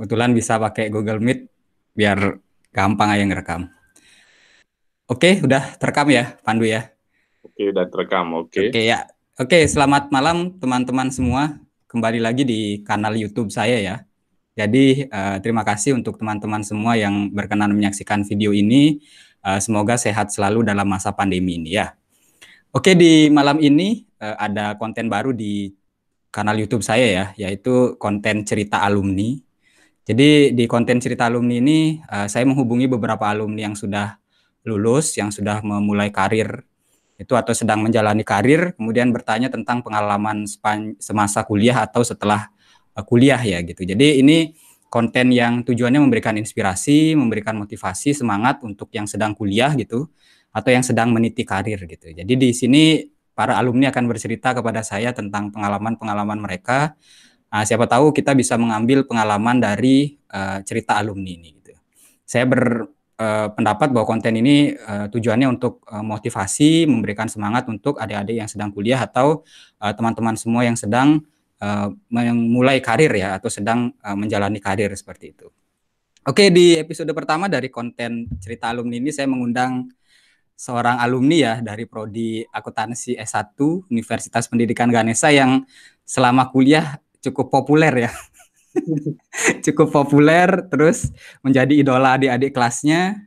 Kebetulan bisa pakai Google Meet biar gampang aja ngerekam. Oke, udah terekam ya, Pandu ya? Oke, udah terekam. Oke. Oke ya. Oke, selamat malam teman-teman semua. Kembali lagi di kanal YouTube saya ya. Jadi uh, terima kasih untuk teman-teman semua yang berkenan menyaksikan video ini. Uh, semoga sehat selalu dalam masa pandemi ini ya. Oke, di malam ini uh, ada konten baru di kanal YouTube saya ya, yaitu konten cerita alumni jadi di konten cerita alumni ini uh, saya menghubungi beberapa alumni yang sudah lulus, yang sudah memulai karir itu atau sedang menjalani karir, kemudian bertanya tentang pengalaman semasa kuliah atau setelah uh, kuliah ya gitu. Jadi ini konten yang tujuannya memberikan inspirasi, memberikan motivasi, semangat untuk yang sedang kuliah gitu atau yang sedang meniti karir gitu. Jadi di sini para alumni akan bercerita kepada saya tentang pengalaman-pengalaman mereka Nah, siapa tahu kita bisa mengambil pengalaman dari uh, cerita alumni ini. Gitu. Saya berpendapat eh, uh, bahwa konten ini uh, tujuannya untuk uh, motivasi, memberikan semangat untuk adik-adik yang sedang kuliah atau teman-teman uh, semua yang sedang uh, memulai karir ya atau sedang uh, menjalani karir seperti itu. Oke, di episode pertama dari konten cerita alumni ini saya mengundang seorang alumni ya dari prodi akuntansi S1 Universitas Pendidikan Ganesa yang selama kuliah cukup populer ya. cukup populer terus menjadi idola adik-adik kelasnya.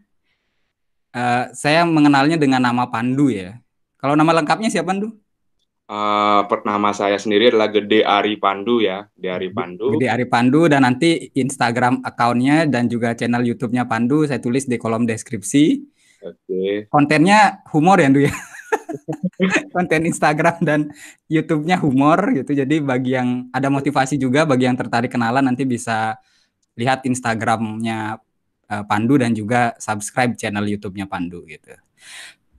Uh, saya mengenalnya dengan nama Pandu ya. Kalau nama lengkapnya siapa Pandu? Uh, nama saya sendiri adalah Gede Ari Pandu ya, Gede Ari Pandu. Gede Ari Pandu dan nanti Instagram akunnya dan juga channel YouTube-nya Pandu saya tulis di kolom deskripsi. Oke. Okay. Kontennya humor ya, Ndu ya konten Instagram dan YouTube-nya humor gitu. Jadi bagi yang ada motivasi juga, bagi yang tertarik kenalan nanti bisa lihat Instagramnya uh, Pandu dan juga subscribe channel YouTube-nya Pandu gitu.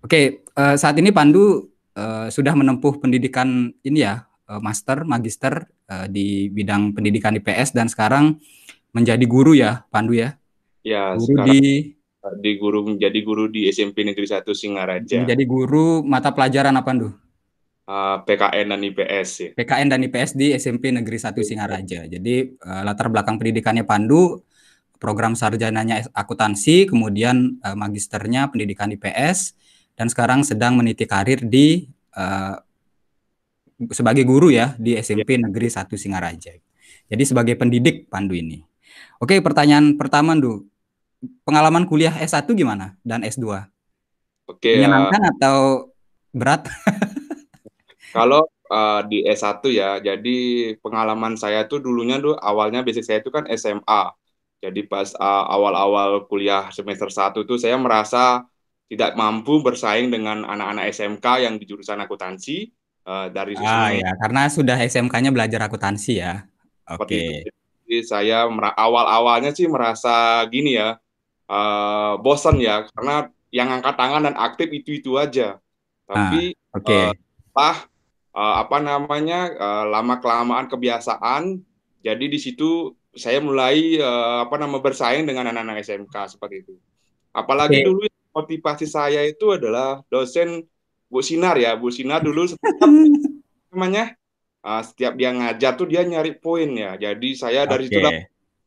Oke, eh, saat ini Pandu eh, sudah menempuh pendidikan ini ya, master, magister di bidang pendidikan IPS dan sekarang menjadi guru ya, Pandu ya. Ya, guru sekarang. di di guru menjadi guru di SMP Negeri 1 Singaraja. Jadi guru mata pelajaran apa, nduh? Uh, ah, PKN dan IPS ya. PKN dan IPS di SMP Negeri 1 iya. Singaraja. Jadi uh, latar belakang pendidikannya Pandu, program sarjananya akuntansi, kemudian uh, magisternya pendidikan IPS dan sekarang sedang meniti karir di uh, sebagai guru ya di SMP ya. Negeri 1 Singaraja. Jadi sebagai pendidik Pandu ini. Oke, pertanyaan pertama, Du pengalaman kuliah S1 gimana dan S2? Oke. Menyenangkan uh, atau berat? kalau uh, di S1 ya, jadi pengalaman saya tuh dulunya tuh awalnya basic saya itu kan SMA. Jadi pas awal eh, awal-awal kuliah semester 1 tuh saya merasa tidak mampu bersaing dengan anak-anak SMK yang di jurusan akuntansi uh, dari Ah ya, karena sudah SMK-nya belajar akuntansi ya. Oke. Okay. Jadi saya awal-awalnya sih merasa gini ya, Eh, bosan ya karena yang angkat tangan dan aktif itu itu aja tapi ah, okay. uh, eh, lah uh, apa namanya uh, lama kelamaan kebiasaan jadi di situ saya mulai uh, apa nama bersaing dengan anak-anak SMK seperti itu apalagi okay. dulu motivasi saya itu adalah dosen Bu Sinar ya Bu Sinar dulu setiap namanya uh, setiap dia ngajar tuh dia nyari poin ya jadi saya dari okay. itu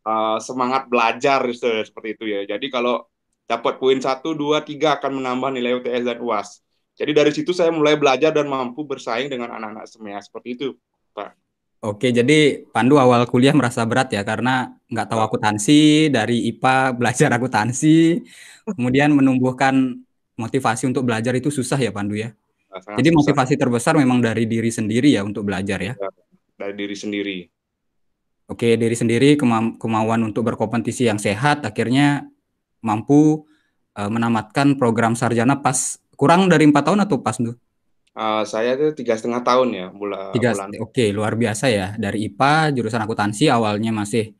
Eh, semangat belajar gitu, seperti itu ya. Jadi kalau dapat poin 1, 2, 3 akan menambah nilai UTS dan UAS. Jadi dari situ saya mulai belajar dan mampu bersaing dengan anak-anak semuanya seperti itu, Pak. Oke, jadi Pandu awal kuliah merasa berat ya karena nggak tahu akuntansi, dari IPA belajar akuntansi, kemudian menumbuhkan motivasi untuk belajar itu susah ya Pandu ya. Sangat jadi motivasi terbesar memang dari diri sendiri ya untuk belajar ya. Iya, dari diri sendiri oke okay, diri sendiri kemauan untuk berkompetisi yang sehat akhirnya mampu uh, menamatkan program sarjana pas kurang dari empat tahun atau pas eh, tuh? saya itu tiga setengah tahun ya mula, tiga, bulan. Oke okay, luar biasa ya dari IPA jurusan akuntansi awalnya masih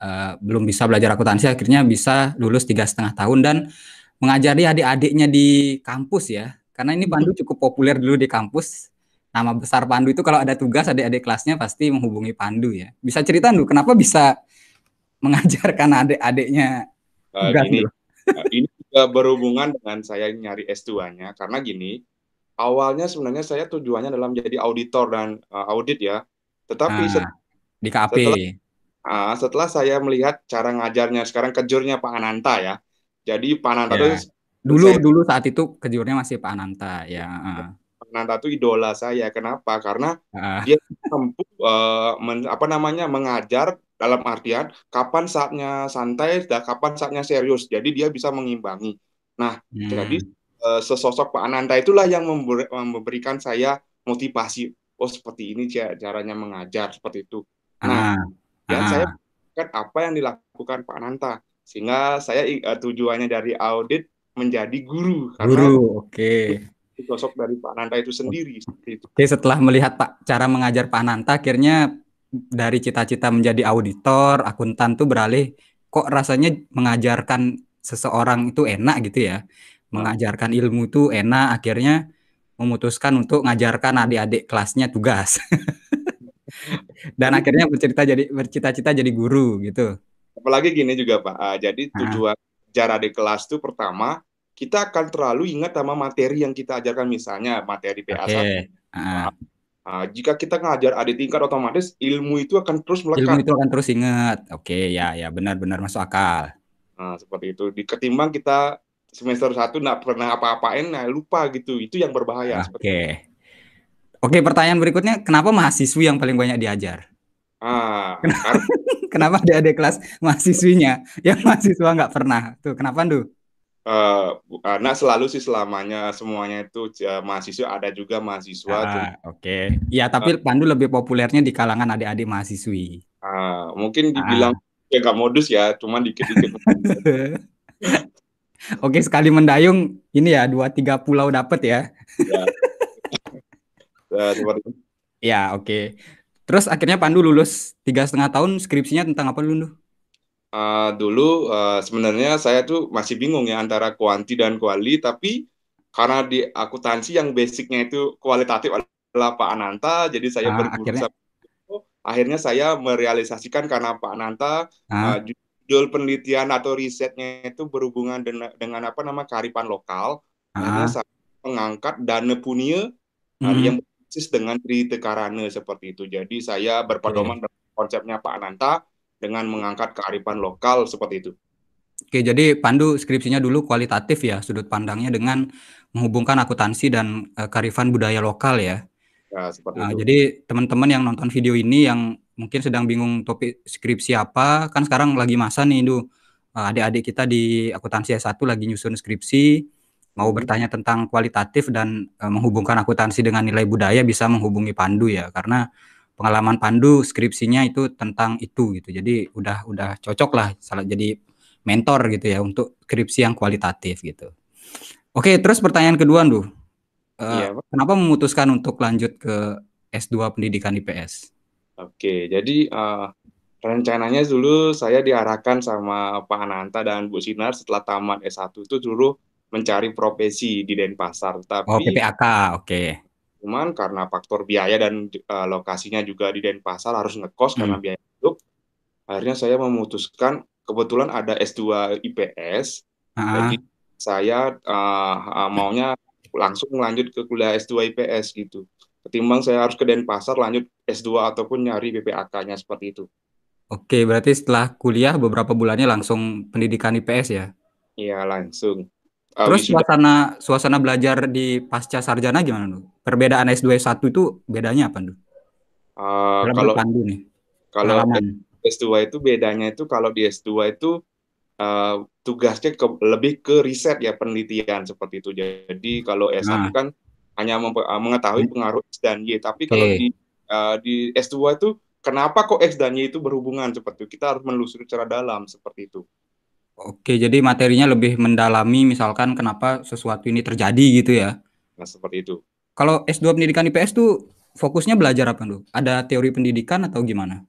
uh, belum bisa belajar akuntansi akhirnya bisa lulus tiga setengah tahun dan mengajari adik-adiknya di kampus ya karena ini Bandung cukup populer dulu di kampus nama besar Pandu itu kalau ada tugas adik-adik kelasnya pasti menghubungi Pandu ya. Bisa cerita dulu kenapa bisa mengajarkan adik-adiknya uh, gini, uh, ini juga berhubungan dengan saya nyari S2-nya karena gini, awalnya sebenarnya saya tujuannya dalam jadi auditor dan uh, audit ya. Tetapi nah, di KAP setelah, uh, setelah saya melihat cara ngajarnya sekarang kejurnya Pak Ananta ya. Jadi Pak Ananta yeah. itu dulu saya, dulu saat itu kejurnya masih Pak Ananta ya. Uh Nanta itu idola saya. Kenapa? Karena ah. dia mampu uh, men, apa namanya mengajar dalam artian kapan saatnya santai dan kapan saatnya serius. Jadi dia bisa mengimbangi. Nah, hmm. jadi uh, sesosok Pak Nanta itulah yang member, memberikan saya motivasi. Oh, seperti ini caranya mengajar seperti itu. Nah, ah. dan ah. saya kan apa yang dilakukan Pak Nanta sehingga saya uh, tujuannya dari audit menjadi guru. guru, oke gosok dari Pak Nanta itu sendiri. Oke, setelah melihat Pak cara mengajar Pak Nanta, akhirnya dari cita-cita menjadi auditor, akuntan tuh beralih kok rasanya mengajarkan seseorang itu enak gitu ya. Mengajarkan ilmu itu enak, akhirnya memutuskan untuk mengajarkan adik-adik kelasnya tugas. Dan akhirnya bercerita jadi bercita-cita jadi guru gitu. Apalagi gini juga Pak, ah, jadi ah. tujuan nah. di kelas itu pertama kita akan terlalu ingat sama materi yang kita ajarkan misalnya materi PA1. Okay. Uh. Nah, jika kita ngajar adik tingkat otomatis ilmu itu akan terus melekat. Ilmu itu akan terus ingat. Oke, okay, ya ya benar-benar masuk akal. Nah, seperti itu. Di ketimbang kita semester satu nggak pernah apa-apain, nah lupa gitu. Itu yang berbahaya. Oke. Okay. Oke, pertanyaan berikutnya, kenapa mahasiswi yang paling banyak diajar? Ah, kenapa, kenapa ada adik kelas mahasiswinya yang mahasiswa nggak pernah? Tuh, kenapa, Ndu? uh, nah selalu sih selamanya semuanya itu ya, mahasiswa ada juga mahasiswa. Ah, Oke. Okay. Ya tapi uh, Pandu lebih populernya di kalangan adik-adik mahasiswi. Uh, mungkin dibilang ah. ya gak modus ya, cuman dikit-dikit. Oke sekali mendayung ini ya dua tiga pulau dapat ya. ya. uh, oke. Okay. Terus akhirnya Pandu lulus tiga setengah tahun skripsinya tentang apa dulu? uh, dulu uh, sebenarnya saya tuh masih bingung ya antara kuanti dan kuali tapi karena di akuntansi yang basicnya itu kualitatif adalah Pak Ananta jadi saya ah, akhirnya? akhirnya saya merealisasikan karena Pak Ananta ah. uh, judul penelitian atau risetnya itu berhubungan dengan, dengan apa nama karipan lokal ah. saya mengangkat dana punya nah, hmm. yang berbasis dengan Tri Tekarane seperti itu jadi saya berpedoman okay. konsepnya Pak Ananta dengan mengangkat kearifan lokal seperti itu. Oke, jadi Pandu skripsinya dulu kualitatif ya sudut pandangnya dengan menghubungkan akuntansi dan uh, kearifan budaya lokal ya. Ya, seperti nah, itu. Jadi teman-teman yang nonton video ini yang mungkin sedang bingung topik skripsi apa, kan sekarang lagi masa nih Indu. Eh, adik-adik kita di akuntansi S1 lagi nyusun skripsi, mau hmm. bertanya tentang kualitatif dan uh, menghubungkan akuntansi dengan nilai budaya bisa menghubungi Pandu ya karena pengalaman Pandu skripsinya itu tentang itu gitu. Jadi udah udah cocok lah salah jadi mentor gitu ya untuk skripsi yang kualitatif gitu. Oke, terus pertanyaan kedua, Du. Uh, eh, iya, kenapa memutuskan untuk lanjut ke S2 pendidikan IPS? Oke, jadi uh, rencananya dulu saya diarahkan sama Pak Ananta dan Bu Sinar setelah tamat S1 itu dulu mencari profesi di Denpasar. Tapi, oh, PPAK, oke cuman karena faktor biaya dan uh, lokasinya juga di Denpasar harus ngekos hmm. karena biaya hidup akhirnya saya memutuskan kebetulan ada S2 IPS uh-huh. jadi saya uh, uh, maunya langsung lanjut ke kuliah S2 IPS gitu ketimbang saya harus ke Denpasar lanjut S2 ataupun nyari BPAK-nya seperti itu Oke berarti setelah kuliah beberapa bulannya langsung pendidikan IPS ya Iya langsung Terus wisuda. suasana suasana belajar di pasca sarjana gimana tuh? Perbedaan S2 S1 itu bedanya apa tuh? Ah, kalau pandu nih. Kalau S2 itu bedanya itu kalau di S2 itu uh, tugasnya ke, lebih ke riset ya penelitian seperti itu. Jadi kalau S1 nah. kan hanya ah, mengetahui hmm. pengaruh X dan Y, tapi okay. kalau di uh, di S2 itu kenapa kok X dan Y itu berhubungan seperti itu? Kita harus menelusuri secara dalam seperti itu. Oke, jadi materinya lebih mendalami misalkan kenapa sesuatu ini terjadi gitu ya. Nah, seperti itu. Kalau S2 pendidikan IPS tuh fokusnya belajar apa, dulu? Ada teori pendidikan atau gimana?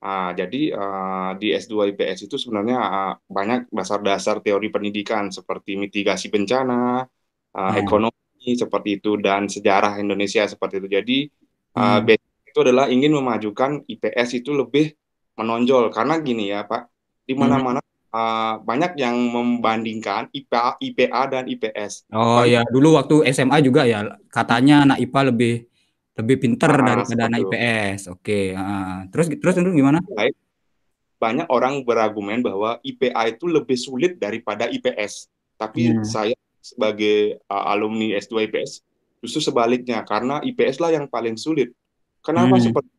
Nah, jadi uh, di S2 IPS itu sebenarnya uh, banyak dasar-dasar teori pendidikan seperti mitigasi bencana, uh, hmm. ekonomi seperti itu dan sejarah Indonesia seperti itu. Jadi uh, hmm. itu adalah ingin memajukan IPS itu lebih menonjol karena gini ya Pak, di hmm. mana-mana uh, banyak yang membandingkan IPA, IPA dan IPS. Oh Bagi... ya, dulu waktu SMA juga ya katanya anak IPA lebih lebih pinter nah, daripada anak IPS. Oke, okay. uh, terus terus itu gimana? Baik. Banyak orang berargumen bahwa IPA itu lebih sulit daripada IPS. Tapi hmm. saya sebagai uh, alumni S2 IPS justru sebaliknya karena IPS lah yang paling sulit. Kenapa hmm. seperti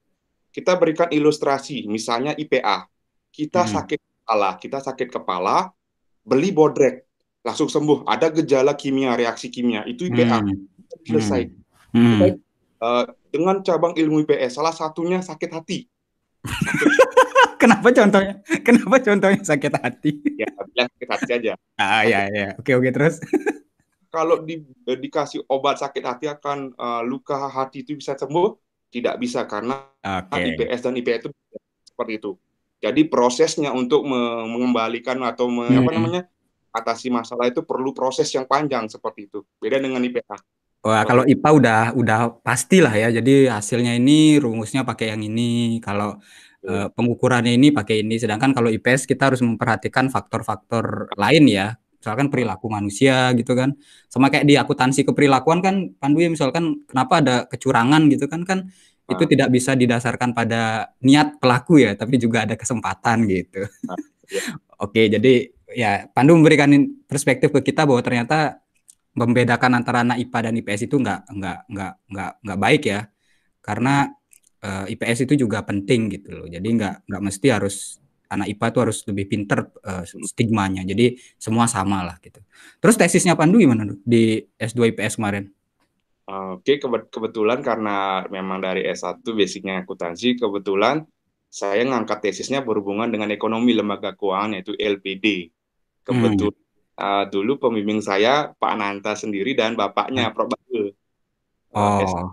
kita berikan ilustrasi misalnya IPA. Kita hmm. sakit kepala, kita sakit kepala, beli bodrek, langsung sembuh. Ada gejala kimia, reaksi kimia, itu IPA. Hmm. Selesai. Hmm. uh, dengan cabang ilmu IPS, salah satunya sakit hati. Kenapa contohnya? Kenapa contohnya sakit hati? ya, bilang sakit hati aja. Ah, ya, ya. Oke, oke, terus. Kalau di, eh, dikasih obat sakit hati akan uh, luka hati itu bisa sembuh? Tidak bisa karena okay. IPS dan IPS itu seperti itu. Jadi prosesnya untuk mengembalikan atau me, hmm. apa namanya atasi masalah itu perlu proses yang panjang seperti itu. Beda dengan IPA. Wah, kalau IPA udah udah pastilah ya. Jadi hasilnya ini rumusnya pakai yang ini. Kalau uh, pengukurannya ini pakai ini. Sedangkan kalau IPS kita harus memperhatikan faktor-faktor lain ya. Misalkan perilaku manusia gitu kan. Sama kayak di akuntansi keperilakuan kan Pandu ya misalkan kenapa ada kecurangan gitu kan kan itu tidak bisa didasarkan pada niat pelaku ya, tapi juga ada kesempatan gitu. Ah, ya. Oke, jadi ya Pandu memberikan perspektif ke kita bahwa ternyata membedakan antara anak IPA dan IPS itu nggak nggak nggak nggak nggak baik ya, karena uh, eh, IPS itu juga penting gitu loh. Jadi nggak nggak mesti harus anak IPA itu harus lebih pinter uh, stigmanya. Jadi semua sama lah gitu. Terus tesisnya Pandu gimana di S2 IPS kemarin? Oke, kebetulan karena memang dari S1 basicnya akuntansi, kebetulan saya ngangkat tesisnya berhubungan dengan ekonomi lembaga keuangan yaitu LPD. Hmm. Kebetulan hmm. uh, dulu pembimbing saya Pak Nanta sendiri dan bapaknya hmm. Prof. Bagel. Eh, oh. S1,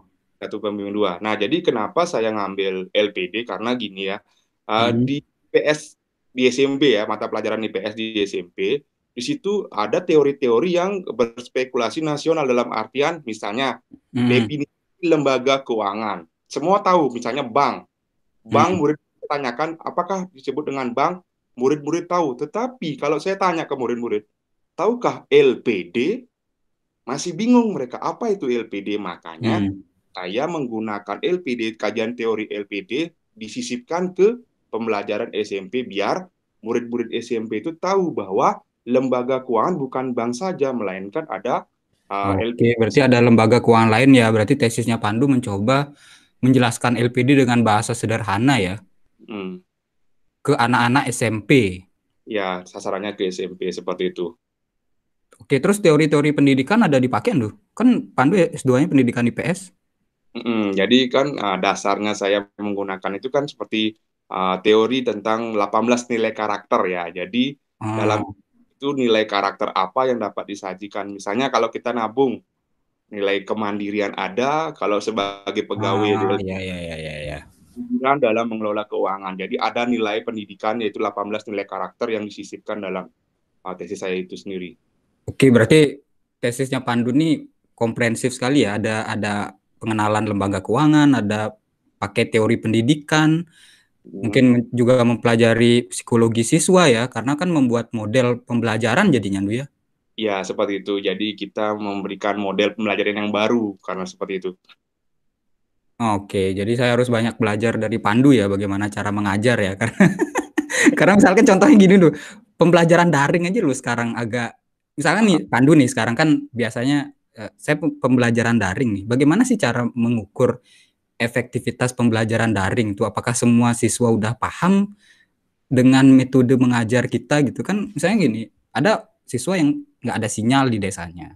satu pembimbing dua. Nah, jadi kenapa saya ngambil LPD karena gini ya. Uh, hmm. di PS di SMP ya, mata pelajaran IPS di SMP di situ ada teori-teori yang berspekulasi nasional dalam artian misalnya hmm. definisi lembaga keuangan. Semua tahu misalnya bank. Hmm. Bank hmm. murid tanyakan apakah disebut dengan bank? Murid-murid tahu. Tetapi kalau saya tanya ke murid-murid, tahukah LPD? Masih bingung mereka apa itu LPD. Makanya hmm. saya menggunakan LPD kajian teori LPD disisipkan ke pembelajaran SMP biar murid-murid SMP itu tahu bahwa lembaga keuangan bukan bank saja melainkan ada uh, Oke, LPD. berarti ada lembaga keuangan lain ya. Berarti tesisnya Pandu mencoba menjelaskan LPD dengan bahasa sederhana ya. Hmm. Ke anak-anak SMP. Ya, sasarannya ke SMP seperti itu. Oke, terus teori-teori pendidikan ada dipakai, tuh? Kan Pandu S2-nya pendidikan IPS. hmm, jadi kan uh, dasarnya saya menggunakan itu kan seperti uh, teori tentang 18 nilai karakter ya. Jadi hmm. dalam itu nilai karakter apa yang dapat disajikan. Misalnya kalau kita nabung, nilai kemandirian ada, kalau sebagai pegawai ah, ya, ya, ya, ya, ya. dalam mengelola keuangan. Jadi ada nilai pendidikan yaitu 18 nilai karakter yang disisipkan dalam uh, tesis saya itu sendiri. Oke, berarti tesisnya Pandu ini komprehensif sekali ya. Ada ada pengenalan lembaga keuangan, ada pakai teori pendidikan, mungkin juga mempelajari psikologi siswa ya karena kan membuat model pembelajaran jadinya Bu ya ya seperti itu jadi kita memberikan model pembelajaran yang baru karena seperti itu oke jadi saya harus banyak belajar dari Pandu ya bagaimana cara mengajar ya karena karena misalkan contohnya gini dulu pembelajaran daring aja lu sekarang agak misalkan nih Pandu nih sekarang kan biasanya eh, saya pembelajaran daring nih bagaimana sih cara mengukur efektivitas pembelajaran daring itu apakah semua siswa udah paham dengan metode mengajar kita gitu kan misalnya gini ada siswa yang nggak ada sinyal di desanya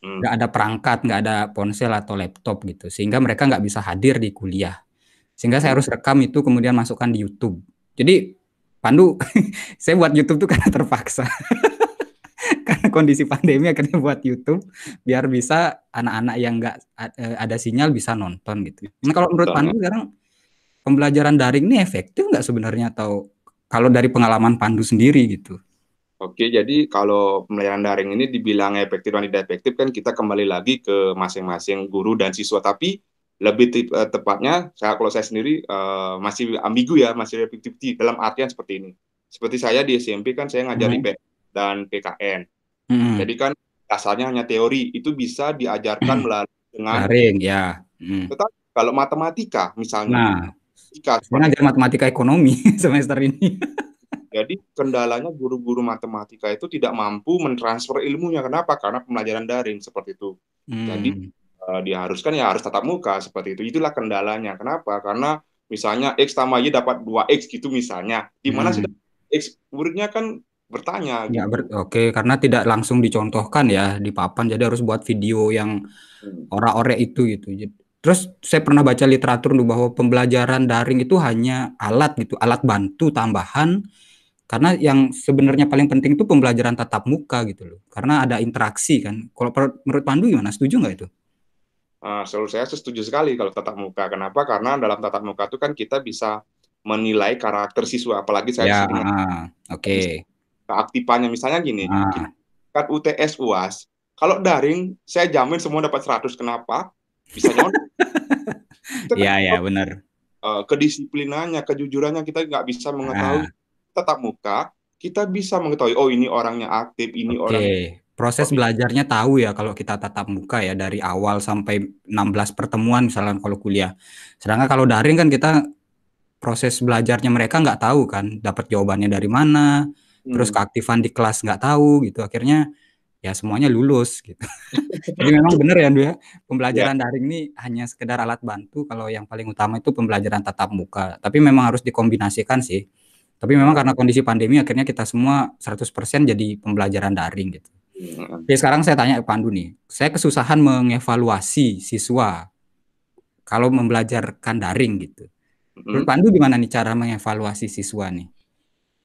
hmm. nggak hmm. ada perangkat nggak ada ponsel atau laptop gitu sehingga mereka nggak bisa hadir di kuliah sehingga saya hmm. harus rekam itu kemudian masukkan di YouTube jadi Pandu saya buat YouTube tuh karena terpaksa karena kondisi pandemi akhirnya buat YouTube biar bisa anak-anak yang nggak eh, ada sinyal bisa nonton gitu. Nah, kalau menurut Pandu ya. sekarang pembelajaran daring ini efektif nggak sebenarnya atau kalau dari pengalaman Pandu sendiri gitu? Oke, jadi kalau pembelajaran daring ini dibilang efektif atau tidak efektif kan kita kembali lagi ke masing-masing guru dan siswa. Tapi lebih eh, tepatnya, saya, kalau saya sendiri uh, masih ambigu ya, masih efektif dalam artian seperti ini. Seperti saya di SMP kan saya ngajar hmm. IPA dan PKN. Hmm. Jadi kan dasarnya hanya teori itu bisa diajarkan mm-hmm. melalui dengan daring ya. Hmm. Tetapi kalau matematika misalnya, nah, matematika, ngajar matematika ekonomi semester ini. Jadi kendalanya guru-guru matematika itu tidak mampu mentransfer ilmunya. Kenapa? Karena pembelajaran daring seperti itu. Hmm. Jadi uh, diharuskan ya harus tatap muka seperti itu. Itulah kendalanya. Kenapa? Karena misalnya x tambah y dapat 2x gitu misalnya. Di mana hmm. sudah x muridnya kan bertanya. Ya, gitu. ber oke, karena tidak langsung dicontohkan ya di papan, jadi harus buat video yang hmm. ora-ore itu gitu. Terus saya pernah baca literatur bahwa pembelajaran daring itu hanya alat gitu, alat bantu tambahan. Karena yang sebenarnya paling penting itu pembelajaran tatap muka gitu loh. Karena ada interaksi kan. Kalau menurut Pandu gimana? Setuju nggak itu? Uh, selalu saya setuju sekali kalau tatap muka. Kenapa? Karena dalam tatap muka itu kan kita bisa menilai karakter siswa. Apalagi saya ya, sering. Ah, oke. Okay keaktifannya misalnya gini nah. Kan UTS UAS kalau daring saya jamin semua dapat 100 kenapa bisa nyon iya ya benar eh, kedisiplinannya kejujurannya kita nggak bisa mengetahui nah. tetap muka kita bisa mengetahui oh ini orangnya aktif ini okay. orang proses belajarnya tahu ya kalau kita tatap muka ya dari awal sampai 16 pertemuan misalnya kalau kuliah. Sedangkan kalau daring kan kita proses belajarnya mereka nggak tahu kan dapat jawabannya dari mana, terus hmm. keaktifan di kelas nggak tahu gitu akhirnya ya semuanya lulus gitu jadi memang benar ya Dwi ya? pembelajaran yeah. daring ini hanya sekedar alat bantu kalau yang paling utama itu pembelajaran tatap muka tapi memang harus dikombinasikan sih tapi memang karena kondisi pandemi akhirnya kita semua 100% jadi pembelajaran daring gitu hmm. Jadi sekarang saya tanya ke Pandu nih, saya kesusahan mengevaluasi siswa kalau membelajarkan daring gitu. Menurut hmm. Pandu gimana nih cara mengevaluasi siswa nih?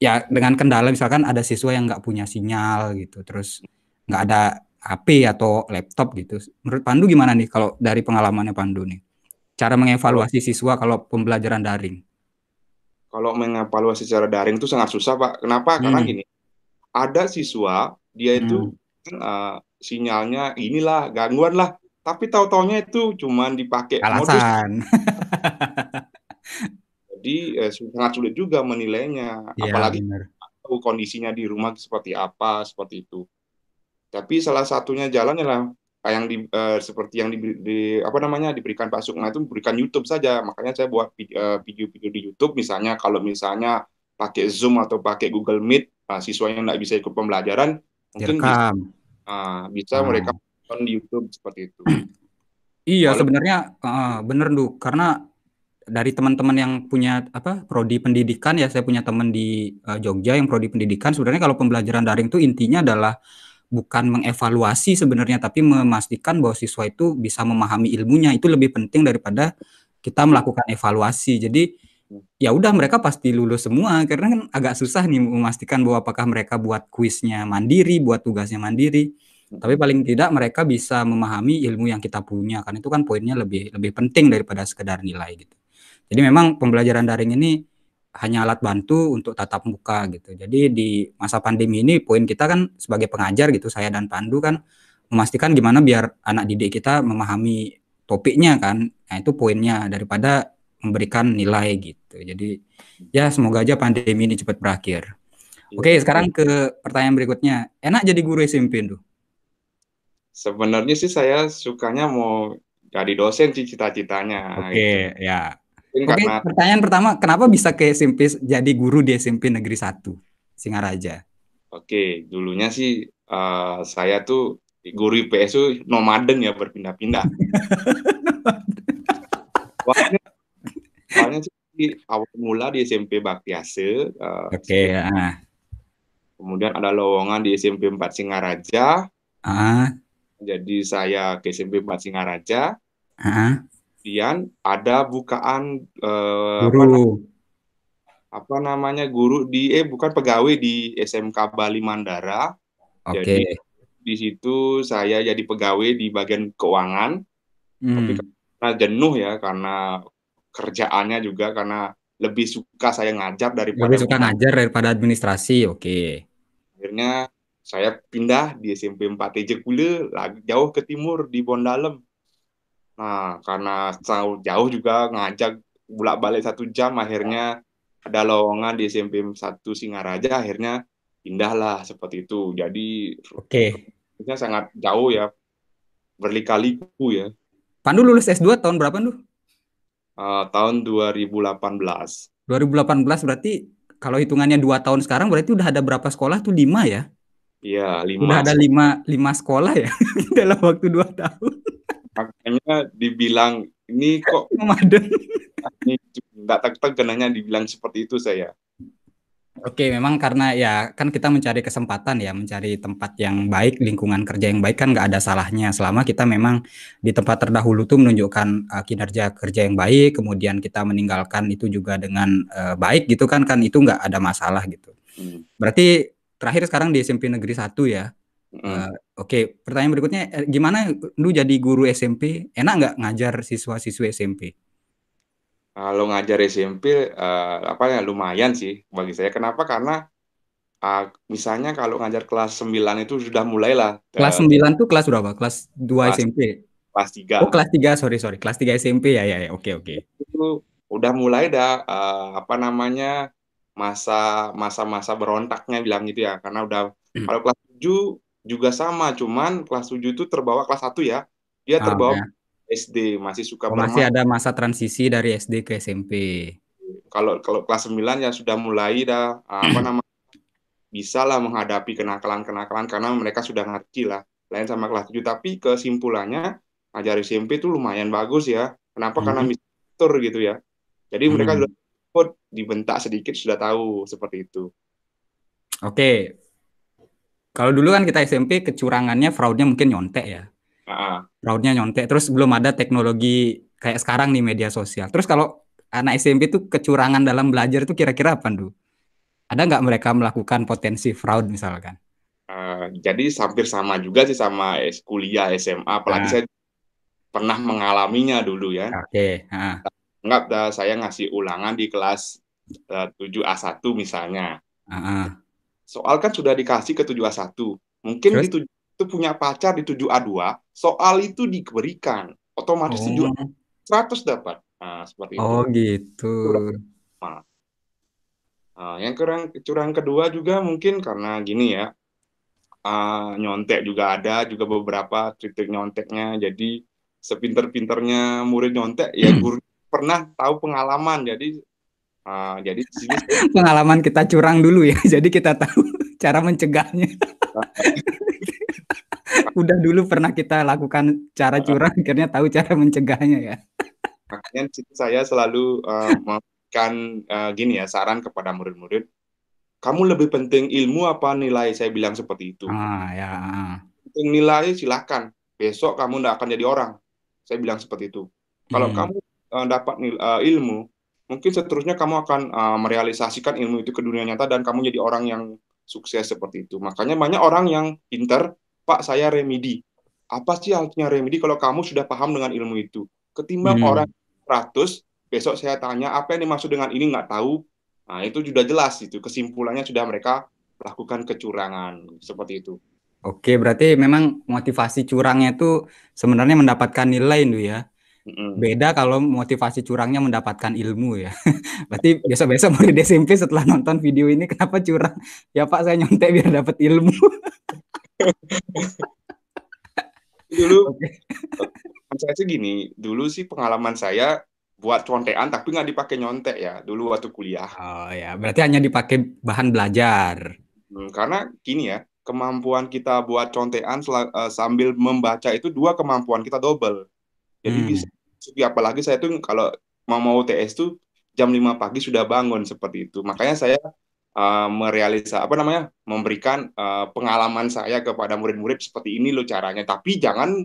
ya dengan kendala misalkan ada siswa yang nggak punya sinyal gitu terus nggak ada HP atau laptop gitu menurut Pandu gimana nih kalau dari pengalamannya Pandu nih cara mengevaluasi siswa kalau pembelajaran daring kalau mengevaluasi secara daring itu sangat susah pak kenapa hmm. karena gini ada siswa dia hmm. itu hmm. uh, sinyalnya inilah gangguan lah tapi tahu taunya itu cuman dipakai alasan jadi eh, sangat sulit juga menilainya ya, apalagi benar. tahu kondisinya di rumah seperti apa seperti itu tapi salah satunya jalan adalah yang di eh, seperti yang di, di apa namanya diberikan Pak Sukma itu berikan YouTube saja makanya saya buat eh, video-video di YouTube misalnya kalau misalnya pakai Zoom atau pakai Google Meet nah, siswa yang tidak bisa ikut pembelajaran mungkin Direkam. Nah, bisa, uh, ah. bisa hmm. mereka di YouTube seperti itu. Iya Walau... sebenarnya uh, bener duh karena dari teman-teman yang punya apa prodi pendidikan ya saya punya teman di uh, Jogja yang prodi pendidikan sebenarnya kalau pembelajaran daring itu intinya adalah bukan mengevaluasi sebenarnya tapi memastikan bahwa siswa itu bisa memahami ilmunya itu lebih penting daripada kita melakukan evaluasi jadi ya udah mereka pasti lulus semua karena kan agak susah nih memastikan bahwa apakah mereka buat kuisnya mandiri buat tugasnya mandiri tapi paling tidak mereka bisa memahami ilmu yang kita punya kan itu kan poinnya lebih lebih penting daripada sekedar nilai gitu jadi memang pembelajaran daring ini hanya alat bantu untuk tatap muka gitu. Jadi di masa pandemi ini poin kita kan sebagai pengajar gitu saya dan Pandu kan memastikan gimana biar anak didik kita memahami topiknya kan. Nah, itu poinnya daripada memberikan nilai gitu. Jadi ya semoga aja pandemi ini cepat berakhir. Iya, Oke, sekarang iya. ke pertanyaan berikutnya. Enak jadi guru SMP tuh? Sebenarnya sih saya sukanya mau jadi dosen sih cita-citanya. Oke, gitu. ya. Oke, okay, pertanyaan pertama, kenapa bisa ke SMP jadi guru di SMP Negeri 1 Singaraja? Oke, okay, dulunya sih uh, saya tuh guru IPS tuh nomaden ya berpindah-pindah. Soalnya, soalnya sih awal mula di SMP Baktiase. Uh, eh, Oke, okay, ah. Kemudian ada lowongan di SMP 4 Singaraja. Ah. Uh. Jadi saya ke SMP 4 Singaraja. Ah. Uh kemudian ada bukaan eh, guru. Apa, apa namanya guru di eh bukan pegawai di SMK Bali Mandara. Okay. Jadi di situ saya jadi pegawai di bagian keuangan. Hmm. Tapi karena jenuh ya karena kerjaannya juga karena lebih suka saya ngajar daripada lebih suka ngajar daripada administrasi. Oke. Okay. Akhirnya saya pindah di SMP 4 Tejekule jauh ke timur di Bondalem. Nah, karena jauh, jauh juga ngajak bolak balik satu jam, akhirnya ada lowongan di SMP 1 Singaraja, akhirnya pindahlah seperti itu. Jadi, oke, okay. sangat jauh ya, berliku liku ya. Pandu lulus S2 tahun berapa, Pandu? Uh, tahun 2018. 2018 berarti kalau hitungannya dua tahun sekarang berarti udah ada berapa sekolah tuh lima ya? Iya, lima. Udah ada lima, lima sekolah ya dalam waktu dua tahun makanya dibilang ini kok ini tidak tak dibilang seperti itu saya Oke, memang karena ya kan kita mencari kesempatan ya, mencari tempat yang baik, lingkungan kerja yang baik kan nggak ada salahnya selama kita memang di tempat terdahulu tuh menunjukkan uh, kinerja kerja yang baik, kemudian kita meninggalkan itu juga dengan uh, baik gitu kan kan itu nggak ada masalah gitu. Hmm. Berarti terakhir sekarang di SMP Negeri 1 ya. mm. Oke, pertanyaan berikutnya, eh, gimana lu jadi guru SMP? Enak nggak ngajar siswa siswa SMP? Kalau ngajar SMP, uh, eh, apa ya lumayan sih bagi saya. Kenapa? Karena uh, misalnya kalau ngajar kelas 9 itu sudah mulailah. Eh, kelas uh, 9 itu kelas berapa? Kelas 2 kelas, SMP? Kelas 3. Oh, kelas 3, sorry, sorry. Kelas 3 SMP, ya, ya, ya. Oke, oke. Itu udah mulai dah, uh, apa namanya, masa masa-masa berontaknya bilang gitu ya. Karena udah, hmm. kalau kelas 7 juga sama, cuman kelas 7 itu terbawa kelas 1 ya. Dia ah, terbawa ya. SD, masih suka oh, Masih ada masa transisi dari SD ke SMP. Kalau kalau kelas 9 ya sudah mulai dah apa nama Bisa lah menghadapi kenakalan-kenakalan karena mereka sudah ngerti lah. Lain sama kelas 7, tapi kesimpulannya ajar SMP itu lumayan bagus ya. Kenapa? Hmm. Karena mistur gitu ya. Jadi hmm. mereka sudah dibentak sedikit sudah tahu seperti itu. Oke, kalau dulu kan kita SMP kecurangannya fraudnya mungkin nyontek ya. uh Fraudnya nyontek. Terus belum ada teknologi kayak sekarang nih media sosial. Terus kalau anak SMP itu kecurangan dalam belajar itu kira-kira apa, Du? Ada nggak mereka melakukan potensi fraud misalkan? Uh, jadi hampir sama juga sih sama kuliah SMA. Apalagi ah. saya pernah mengalaminya dulu ya. Oke. Okay. Uh. Enggak, eh, saya ngasih ulangan di kelas eh, uh, 7A1 misalnya. Uh-uh soal kan sudah dikasih ke 7A1. Mungkin Terus? di 7, itu punya pacar di 7A2, soal itu diberikan. Otomatis oh. 7A 100 dapat. Nah, seperti oh, itu. Oh, gitu. nah, yang kurang curang kedua juga mungkin karena gini ya. Uh, nyontek juga ada, juga beberapa trik-trik nyonteknya. Jadi sepinter-pinternya murid nyontek, ya guru pernah tahu pengalaman. Jadi Uh, jadi pengalaman kita curang dulu ya, jadi kita tahu cara mencegahnya. Udah dulu pernah kita lakukan cara ah. curang, akhirnya tahu cara mencegahnya ya. Makanya saya selalu uh, memberikan uh, gini ya saran kepada murid-murid, kamu lebih penting ilmu apa nilai? Saya bilang seperti itu. Ah ya. Penting nilai silahkan. Besok kamu tidak akan jadi orang. Saya bilang seperti itu. Kalau hmm. kamu uh, dapat nil, uh, ilmu, mungkin seterusnya kamu akan uh, merealisasikan ilmu itu ke dunia nyata dan kamu jadi orang yang sukses seperti itu. Makanya banyak orang yang pinter, Pak saya remedi. Apa sih artinya remedi kalau kamu sudah paham dengan ilmu itu? Ketimbang hmm. orang 100, besok saya tanya apa yang dimaksud dengan ini nggak tahu. Nah itu sudah jelas itu kesimpulannya sudah mereka lakukan kecurangan seperti itu. Oke, berarti memang motivasi curangnya itu sebenarnya mendapatkan nilai itu ya. Mm. Beda kalau motivasi curangnya mendapatkan ilmu ya. Berarti biasa-biasa murid SMP setelah nonton video ini kenapa curang? Ya Pak saya nyontek biar dapat ilmu. dulu okay. saya sih gini, dulu sih pengalaman saya buat contekan tapi nggak dipakai nyontek ya dulu waktu kuliah. Oh ya, berarti hanya dipakai bahan belajar. Hmm, karena gini ya, kemampuan kita buat contekan eh, sambil membaca itu dua kemampuan kita double. Jadi hmm. bisa apalagi saya tuh kalau mau mau UTS tuh jam 5 pagi sudah bangun seperti itu. Makanya saya uh, merealisa apa namanya? memberikan uh, pengalaman saya kepada murid-murid seperti ini loh caranya, tapi jangan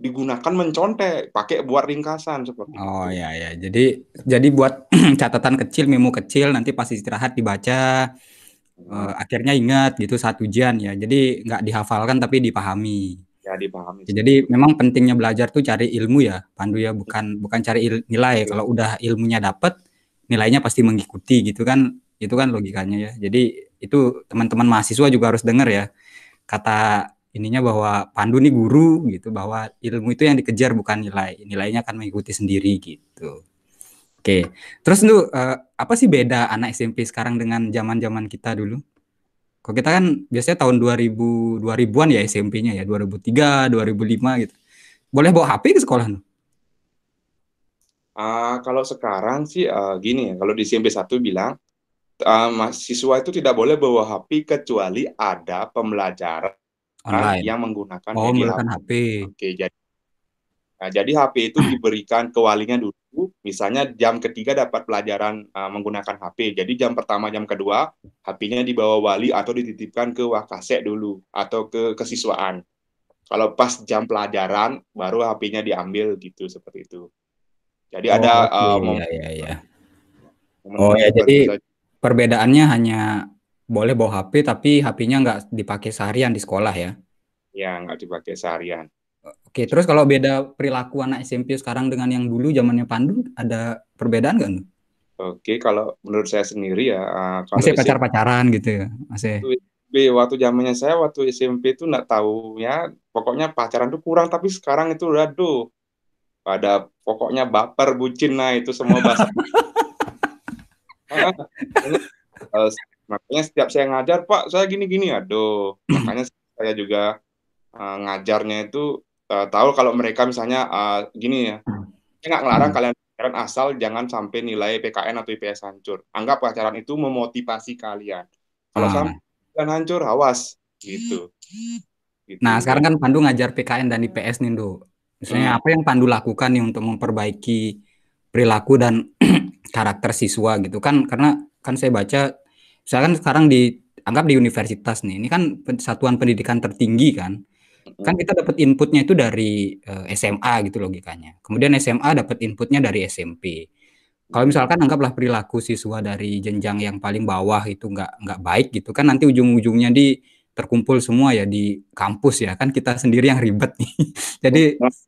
digunakan mencontek, pakai buat ringkasan seperti Oh itu. ya ya. Jadi jadi buat catatan kecil, memo kecil nanti pas istirahat dibaca uh, akhirnya ingat gitu satu ujian ya. Jadi nggak dihafalkan tapi dipahami ya dipahami. Ya, jadi memang pentingnya belajar tuh cari ilmu ya, Pandu ya, bukan bukan cari il, nilai. Kalau udah ilmunya dapat, nilainya pasti mengikuti gitu kan. Itu kan logikanya ya. Jadi itu teman-teman mahasiswa juga harus dengar ya kata ininya bahwa Pandu nih guru gitu bahwa ilmu itu yang dikejar bukan nilai nilainya akan mengikuti sendiri gitu oke terus lu uh, eh, apa sih beda anak SMP sekarang dengan zaman zaman kita dulu kalau kita kan biasanya tahun 2000 2000-an ya SMP-nya ya 2003, 2005 gitu. Boleh bawa HP ke sekolah Uh, kalau sekarang sih uh, gini ya, kalau di SMP 1 bilang uh, mahasiswa itu tidak boleh bawa HP kecuali ada pembelajaran Online. yang menggunakan oh, menggunakan HP. HP. Oke, jadi Nah, jadi HP itu diberikan kewalinya dulu, misalnya jam ketiga dapat pelajaran uh, menggunakan HP. Jadi jam pertama, jam kedua, HP-nya dibawa wali atau dititipkan ke wakasek dulu atau ke kesiswaan. Kalau pas jam pelajaran, baru HP-nya diambil gitu seperti itu. Jadi oh, ada okay. um, ya, ya, ya. Oh ya, jadi perbedaannya hanya boleh bawa HP, tapi HP-nya nggak dipakai seharian di sekolah ya? Ya, nggak dipakai seharian. Oke, terus kalau beda perilaku anak SMP sekarang dengan yang dulu zamannya Pandu, ada perbedaan nggak? Oke, kalau menurut saya sendiri ya, eh, kalau masih pacar-pacaran gitu ya, masih. SMP waktu zamannya saya waktu SMP itu nggak tahu ya, pokoknya pacaran tuh kurang, tapi sekarang itu udah tuh pada pokoknya baper bucin nah itu semua bahasa. Eh, makanya setiap saya ngajar Pak, saya gini-gini, aduh, makanya saya juga uh, ngajarnya itu uh, tahu kalau mereka misalnya uh, gini ya, hmm. saya nggak ngelarang hmm. kalian pacaran asal jangan sampai nilai PKN atau IPS hancur. Anggap pacaran itu memotivasi kalian. Kalau hmm. sampai dan hancur, awas gitu. gitu. Nah sekarang kan Pandu ngajar PKN dan IPS nih, Do. Misalnya hmm. apa yang Pandu lakukan nih untuk memperbaiki perilaku dan karakter siswa gitu kan? Karena kan saya baca, misalkan sekarang dianggap di universitas nih, ini kan satuan pendidikan tertinggi kan Kan mm. kita dapat inputnya itu dari uh, eh, SMA gitu logikanya. Kemudian SMA dapat inputnya dari SMP. Kalau misalkan anggaplah perilaku siswa dari jenjang yang paling bawah itu nggak nggak baik gitu kan nanti ujung-ujungnya di terkumpul semua ya di kampus ya kan kita sendiri yang ribet nih. Jadi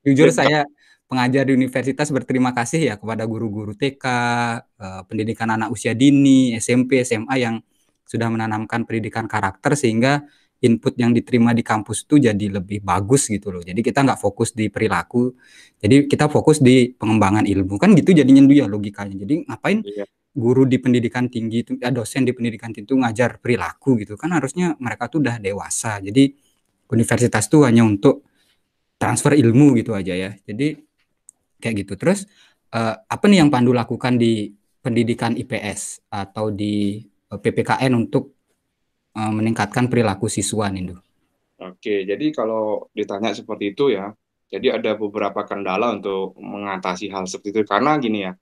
jujur saya pengajar di universitas berterima kasih ya kepada guru-guru TK, uh, eh, pendidikan anak usia dini, SMP, SMA yang sudah menanamkan pendidikan karakter sehingga input yang diterima di kampus itu jadi lebih bagus gitu loh. Jadi kita nggak fokus di perilaku, jadi kita fokus di pengembangan ilmu kan gitu jadinya ya logikanya. Jadi ngapain iya. guru di pendidikan tinggi itu, ya dosen di pendidikan tinggi itu ngajar perilaku gitu kan harusnya mereka tuh udah dewasa. Jadi universitas tuh hanya untuk transfer ilmu gitu aja ya. Jadi kayak gitu. Terus uh, apa nih yang Pandu lakukan di pendidikan IPS atau di eh, PPKN untuk Eh, meningkatkan perilaku siswa Nindo? Oke, jadi kalau ditanya seperti itu ya, jadi ada beberapa kendala untuk mengatasi hal seperti itu karena gini ya,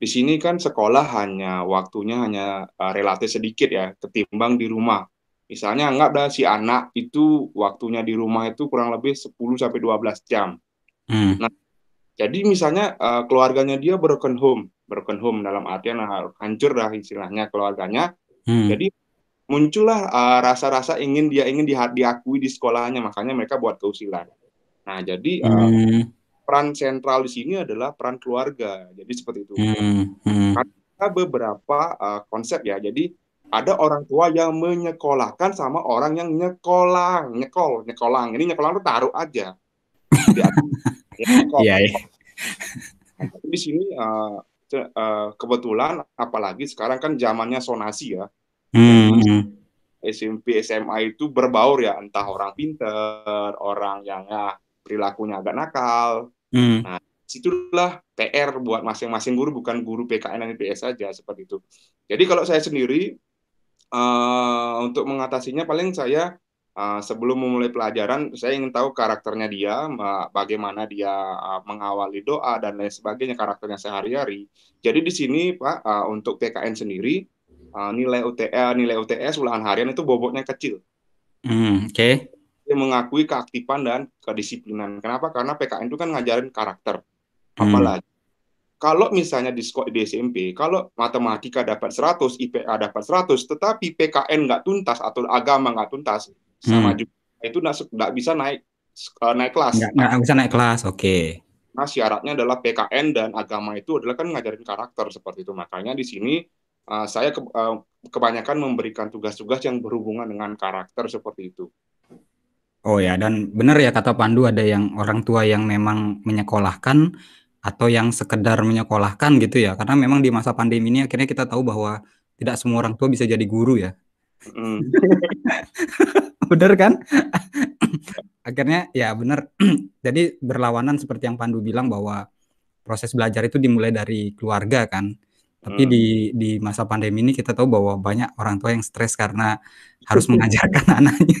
di sini kan sekolah hanya waktunya hanya uh, relatif sedikit ya ketimbang di rumah. Misalnya nggak ada si anak itu waktunya di rumah itu kurang lebih 10 sampai 12 jam. Hmm. Nah, jadi misalnya uh, keluarganya dia broken home, broken home dalam artian hancur lah istilahnya keluarganya. Hmm. Jadi muncullah eh, rasa-rasa uh, ingin dia ingin di, diakui di sekolahnya makanya mereka buat keusilan nah jadi uh, hmm. peran sentral di sini adalah peran keluarga jadi seperti itu hmm. Hmm. ada beberapa uh, konsep ya jadi ada orang tua yang menyekolahkan sama orang yang nyekolang nyekol nyekolang ini nyekolang itu taruh aja ya. Iya, iya. Di sini uh, uh, kebetulan apalagi sekarang kan zamannya sonasi ya. Hmm. SMP hmm. SMA itu berbaur ya entah orang pinter orang yang ya perilakunya agak nakal hmm. nah situlah PR buat masing-masing guru bukan guru PKN dan IPS saja seperti itu jadi kalau saya sendiri uh, untuk mengatasinya paling saya uh, sebelum memulai pelajaran saya ingin tahu karakternya dia bagaimana dia uh, mengawali doa dan lain sebagainya karakternya sehari-hari jadi di sini Pak uh, untuk PKN sendiri uh, nilai UTL, e, ah, nilai UTS e ulangan harian itu bobotnya kecil. Mm, Oke. Okay. Dia mengakui keaktifan dan kedisiplinan. Kenapa? Karena PKN itu kan ngajarin karakter. Hmm. Apalagi mm. kalau misalnya di sekolah di SMP, kalau matematika dapat 100, IPA dapat 100, tetapi PKN nggak tuntas atau agama nggak tuntas, mm. sama hmm. juga nah itu nggak bisa naik eh, naik kelas. Nggak bisa naik kelas, oke. Okay. Nah syaratnya adalah PKN dan agama itu adalah kan ngajarin karakter seperti itu. Makanya di sini Ah, saya ke, uh, kebanyakan memberikan tugas-tugas yang berhubungan dengan karakter seperti itu. Oh ya, dan benar ya kata Pandu ada yang orang tua yang memang menyekolahkan atau yang sekedar menyekolahkan gitu ya. Karena memang di masa pandemi ini akhirnya kita tahu bahwa tidak semua orang tua bisa jadi guru ya. Mm. bener kan? akhirnya ya bener. jadi berlawanan seperti yang Pandu bilang bahwa proses belajar itu dimulai dari keluarga kan. Tapi hmm. di di masa pandemi ini kita tahu bahwa banyak orang tua yang stres karena harus mengajarkan anaknya.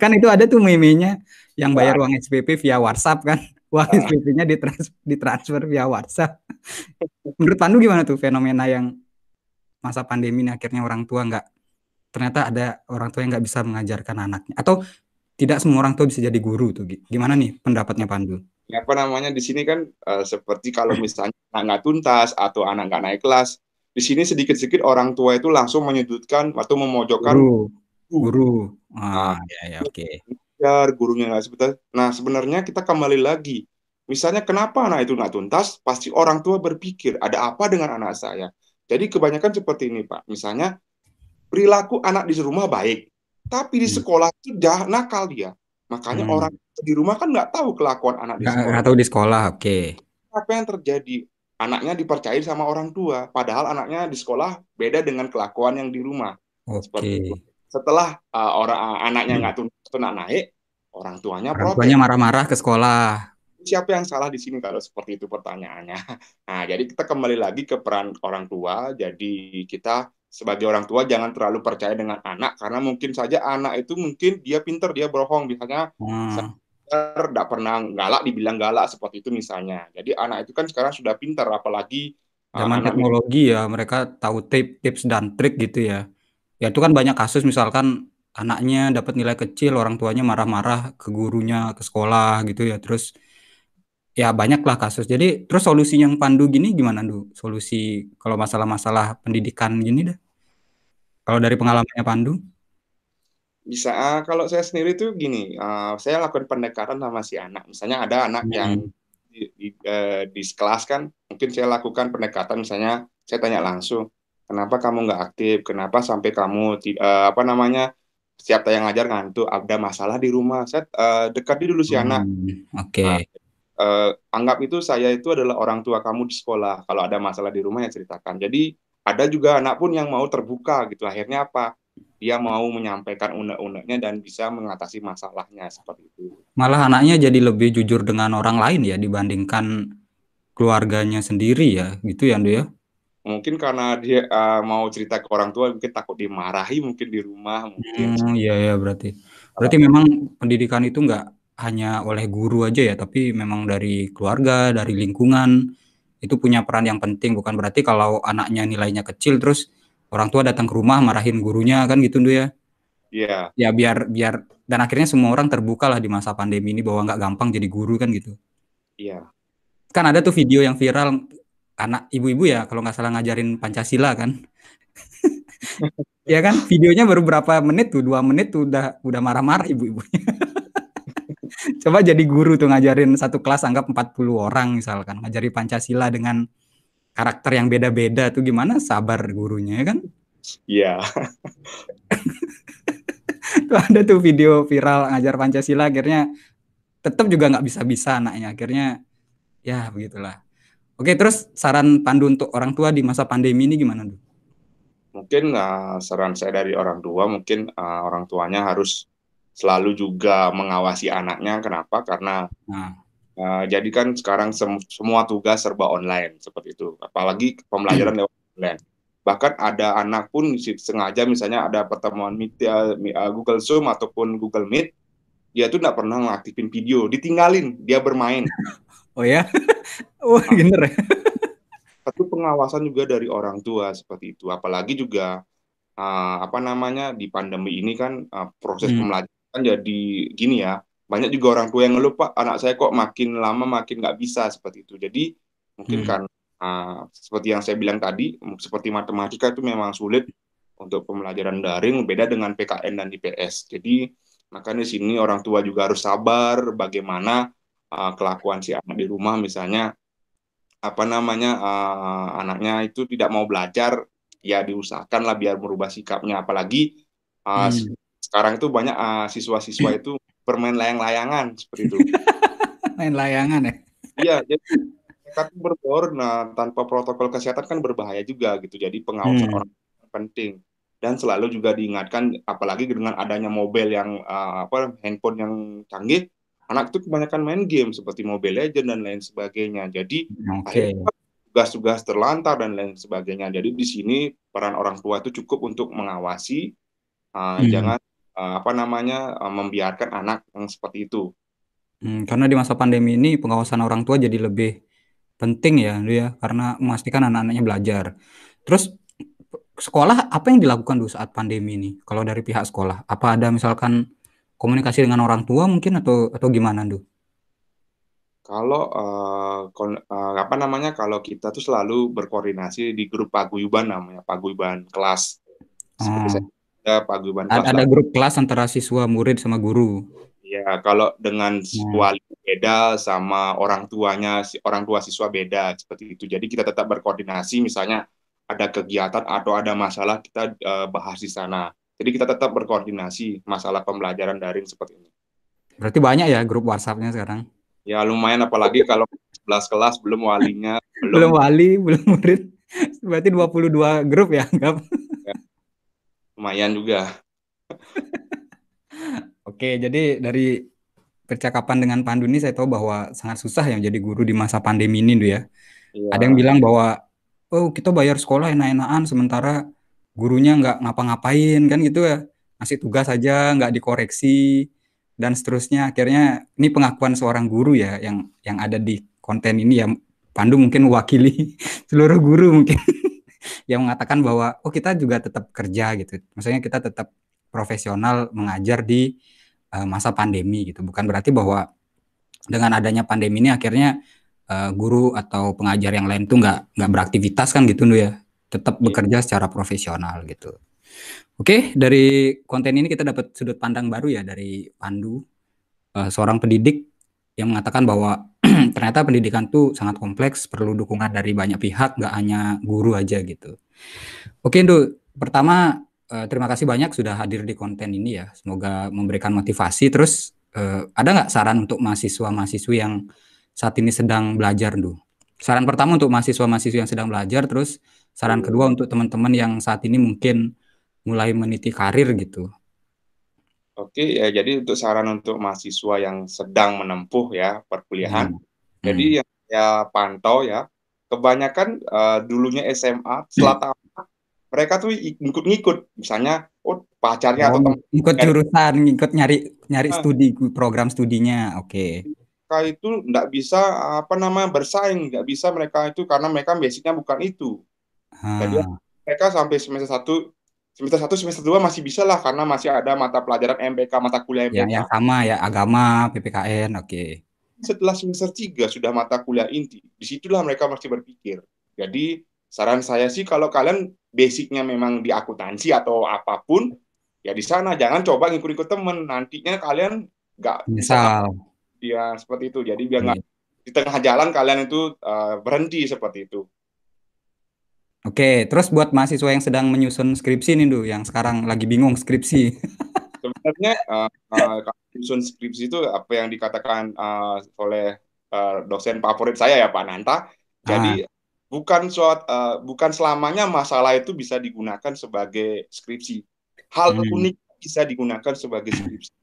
kan itu ada tuh meme-nya yang bayar uang SPP via WhatsApp kan. Uang ah. SPP-nya ditrans ditransfer via WhatsApp. Menurut Pandu gimana tuh fenomena yang masa pandemi ini akhirnya orang tua nggak ternyata ada orang tua yang nggak bisa mengajarkan anaknya atau tidak semua orang tua bisa jadi guru tuh gimana nih pendapatnya Pandu? apa namanya di sini kan uh, seperti kalau misalnya nggak tuntas atau anak nggak naik kelas di sini sedikit-sedikit orang tua itu langsung menyudutkan atau memojokkan guru, guru. ah nah, ya ya oke okay. gurunya nggak sebentar nah sebenarnya kita kembali lagi misalnya kenapa anak itu nggak tuntas pasti orang tua berpikir ada apa dengan anak saya jadi kebanyakan seperti ini pak misalnya perilaku anak di rumah baik tapi di hmm. sekolah itu dah nakal dia Makanya hmm. orang di rumah kan nggak tahu kelakuan anak di sekolah. Nggak tahu di sekolah, oke. Okay. Apa yang terjadi? Anaknya dipercaya sama orang tua, padahal anaknya di sekolah beda dengan kelakuan yang di rumah. Oke. Okay. Setelah uh, orang uh, anaknya nggak hmm. naik, orang tuanya orang Tuanya marah-marah ke sekolah. Siapa yang salah di sini kalau seperti itu pertanyaannya? Nah, jadi kita kembali lagi ke peran orang tua. Jadi kita sebagai orang tua jangan terlalu percaya dengan anak karena mungkin saja anak itu mungkin dia pinter dia berbohong misalnya hmm. Nah. tidak pernah galak dibilang galak seperti itu misalnya jadi anak itu kan sekarang sudah pinter apalagi ah, zaman teknologi ya mereka tahu tip tips dan trik gitu ya ya itu kan banyak kasus misalkan anaknya dapat nilai kecil orang tuanya marah-marah ke gurunya ke sekolah gitu ya terus ya banyaklah kasus. Jadi terus solusi yang pandu gini gimana Du? Solusi kalau masalah-masalah pendidikan gini deh kalau dari pengalamannya Pandu? Bisa. Uh, kalau saya sendiri tuh gini, uh, saya lakukan pendekatan sama si anak. Misalnya ada anak hmm. yang di, di, uh, di sekelas kan, mungkin saya lakukan pendekatan misalnya saya tanya langsung, kenapa kamu nggak aktif? Kenapa sampai kamu uh, apa namanya setiap tayang ngajar ngantuk ada masalah di rumah saya uh, dekati dulu si hmm, anak oke okay. uh, uh, anggap itu saya itu adalah orang tua kamu di sekolah kalau ada masalah di rumah ya ceritakan jadi ada juga anak pun yang mau terbuka gitu akhirnya apa dia mau menyampaikan unek-uneknya dan bisa mengatasi masalahnya seperti itu malah anaknya jadi lebih jujur dengan orang lain ya dibandingkan keluarganya sendiri ya gitu ya Ando ya mungkin karena dia uh, mau cerita ke orang tua mungkin takut dimarahi mungkin di rumah mungkin hmm, iya ya berarti berarti memang pendidikan itu enggak hanya oleh guru aja ya tapi memang dari keluarga dari lingkungan itu punya peran yang penting bukan berarti kalau anaknya nilainya kecil terus orang tua datang ke rumah marahin gurunya kan gitu tuh ya Iya. Yeah. Ya biar biar dan akhirnya semua orang terbuka lah di masa pandemi ini bahwa nggak gampang jadi guru kan gitu. Iya. Yeah. Kan ada tuh video yang viral anak ibu-ibu ya kalau nggak salah ngajarin Pancasila kan. ya kan videonya baru berapa menit tuh dua menit tuh udah udah marah-marah ibu-ibunya coba jadi guru tuh ngajarin satu kelas anggap 40 orang misalkan ngajari Pancasila dengan karakter yang beda-beda tuh gimana sabar gurunya ya kan? Iya. Yeah. ada tuh video viral ngajar Pancasila akhirnya tetap juga nggak bisa-bisa anaknya akhirnya ya begitulah. Oke terus saran pandu untuk orang tua di masa pandemi ini gimana tuh? Mungkin uh, saran saya dari orang tua mungkin uh, orang tuanya harus selalu juga mengawasi anaknya. Kenapa? Karena hmm. uh, jadi kan sekarang sem semua tugas serba online seperti itu. Apalagi pembelajaran lewat online. Bahkan ada anak pun sengaja misalnya ada pertemuan meet, uh, Google Zoom ataupun Google Meet, dia tuh nggak pernah ngaktifin video, ditinggalin, dia bermain. Oh ya? Wah, oh, bener ya? Satu pengawasan juga dari orang tua seperti itu. Apalagi juga uh, apa namanya di pandemi ini kan uh, proses hmm. pembelajaran kan jadi gini ya banyak juga orang tua yang ngeluh anak saya kok makin lama makin nggak bisa seperti itu jadi mungkin hmm. kan uh, seperti yang saya bilang tadi seperti matematika itu memang sulit untuk pembelajaran daring beda dengan PKN dan IPS jadi makanya di sini orang tua juga harus sabar bagaimana uh, kelakuan si anak di rumah misalnya apa namanya uh, anaknya itu tidak mau belajar ya diusahakanlah biar merubah sikapnya apalagi uh, hmm sekarang itu banyak ah, siswa-siswa itu bermain layang-layangan seperti itu. main layangan ya? Iya, jadi mereka tuh berbor, nah tanpa protokol kesehatan kan berbahaya juga gitu. Jadi pengawasan hmm. orang penting dan selalu juga diingatkan apalagi dengan adanya mobile yang uh, apa handphone yang canggih anak itu kebanyakan main game seperti Mobile legend dan lain sebagainya. Jadi okay. akhirnya tugas-tugas terlantar dan lain sebagainya. Jadi di sini peran orang tua itu cukup untuk mengawasi uh, hmm. jangan uh, apa namanya uh, membiarkan anak yang seperti itu. Hmm, karena di masa pandemi ini pengawasan orang tua jadi lebih penting ya, ya karena memastikan anak-anaknya belajar. Terus sekolah apa yang dilakukan dulu saat pandemi ini? Kalau dari pihak sekolah, apa ada misalkan komunikasi dengan orang tua mungkin atau atau gimana, tuh? Kalau uh, kon, uh, apa namanya kalau kita tuh selalu berkoordinasi di grup paguyuban namanya paguyuban kelas. Seperti ah. saya ada paguyuban Ada, ada grup kelas antara siswa, murid sama guru. Ya, kalau dengan nah. wali beda sama orang tuanya, si orang tua siswa beda seperti itu. Jadi kita tetap berkoordinasi misalnya ada kegiatan atau ada masalah kita uh, bahas di sana. Jadi kita tetap berkoordinasi masalah pembelajaran daring seperti ini. Berarti banyak ya grup WhatsAppnya sekarang? Ya lumayan apalagi kalau 11 kelas belum walinya, belum, belum wali, belum murid. Berarti 22 grup ya, anggap lumayan juga. Oke, jadi dari percakapan dengan Pandu ini saya tahu bahwa sangat susah yang jadi guru di masa pandemi ini tuh ya. Iya. Ada yang bilang bahwa oh kita bayar sekolah enak-enakan sementara gurunya nggak ngapa-ngapain kan gitu ya. masih tugas saja, nggak dikoreksi dan seterusnya akhirnya ini pengakuan seorang guru ya yang yang ada di konten ini ya Pandu mungkin mewakili seluruh guru mungkin yang mengatakan bahwa oh kita juga tetap kerja gitu. Maksudnya kita tetap profesional mengajar di uh, masa pandemi gitu. Bukan berarti bahwa dengan adanya pandemi ini akhirnya uh, guru atau pengajar yang lain tuh nggak nggak beraktivitas kan gitu ya. Tetap iya. bekerja secara profesional gitu. Oke, dari konten ini kita dapat sudut pandang baru ya dari Pandu, uh, seorang pendidik yang mengatakan bahwa ternyata pendidikan tuh sangat kompleks, perlu dukungan dari banyak pihak, nggak hanya guru aja gitu. Oke, Indu. Pertama, eh, terima kasih banyak sudah hadir di konten ini ya. Semoga memberikan motivasi. Terus, eh, ada nggak saran untuk mahasiswa-mahasiswi yang saat ini sedang belajar, Indu? Saran pertama untuk mahasiswa-mahasiswi yang sedang belajar, terus saran kedua untuk teman-teman yang saat ini mungkin mulai meniti karir gitu Oke, ya jadi untuk saran untuk mahasiswa yang sedang menempuh ya perkuliahan. Hmm. Jadi hmm. yang saya pantau ya, kebanyakan uh, dulunya SMA setelah hmm. mereka tuh ngikut-ngikut misalnya oh pacarnya oh, atau teman ikut jurusan, ngikut nyari nyari nah, studi program studinya. Oke. Okay. Mereka itu nggak bisa apa namanya bersaing, nggak bisa mereka itu karena mereka basicnya bukan itu. Hmm. Jadi ah. mereka sampai semester satu semester 1 semester 2 masih bisa lah karena masih ada mata pelajaran MPK, mata kuliah MPK. Ya, yang sama ya, agama, PPKN, oke. Okay. Setelah semester 3 sudah mata kuliah inti. Disitulah mereka masih berpikir. Jadi saran saya sih kalau kalian basicnya memang di akuntansi atau apapun, ya di sana jangan coba ngikut-ikut temen. Nantinya kalian nggak bisa. Ya seperti itu. Jadi biar iya. nggak okay. di tengah jalan kalian itu uh, berhenti seperti itu. Oke, terus buat mahasiswa yang sedang menyusun skripsi nih, Du, yang sekarang lagi bingung skripsi. Sebenarnya uh, uh, menyusun skripsi itu apa yang dikatakan uh, oleh uh, dosen favorit saya ya Pak Nanta. Jadi ah. bukan suat, uh, bukan selamanya masalah itu bisa digunakan sebagai skripsi. Hal hmm. unik bisa digunakan sebagai skripsi.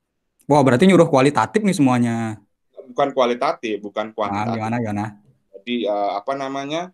Wah, wow, berarti nyuruh kualitatif nih semuanya. Bukan kualitatif, bukan kuantitatif. Ah, gimana, gimana? Jadi uh, apa namanya?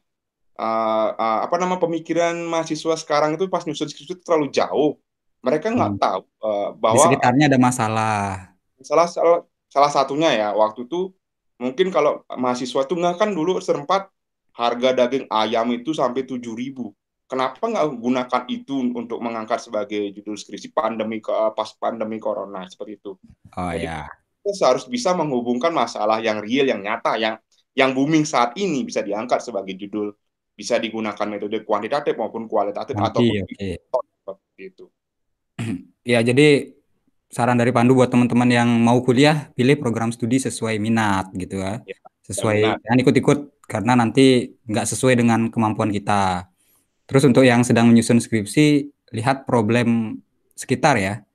uh, uh, apa nama pemikiran mahasiswa sekarang itu pas nyusun skripsi itu terlalu jauh. Mereka nggak hmm. tahu uh, bahwa di sekitarnya ada masalah. Salah salah salah satunya ya waktu itu mungkin kalau mahasiswa itu nggak kan dulu serempat harga daging ayam itu sampai tujuh ribu. Kenapa nggak gunakan itu untuk mengangkat sebagai judul skripsi pandemi ke pas pandemi corona seperti itu? Oh Jadi, ya. Kita harus bisa menghubungkan masalah yang real, yang nyata, yang yang booming saat ini bisa diangkat sebagai judul bisa digunakan metode kuantitatif maupun kualitatif atau okay. seperti itu. Ya, jadi saran dari Pandu buat teman-teman yang mau kuliah, pilih program studi sesuai minat gitu ya. ya sesuai jangan ikut-ikut karena nanti nggak sesuai dengan kemampuan kita. Terus untuk yang sedang menyusun skripsi, lihat problem sekitar ya.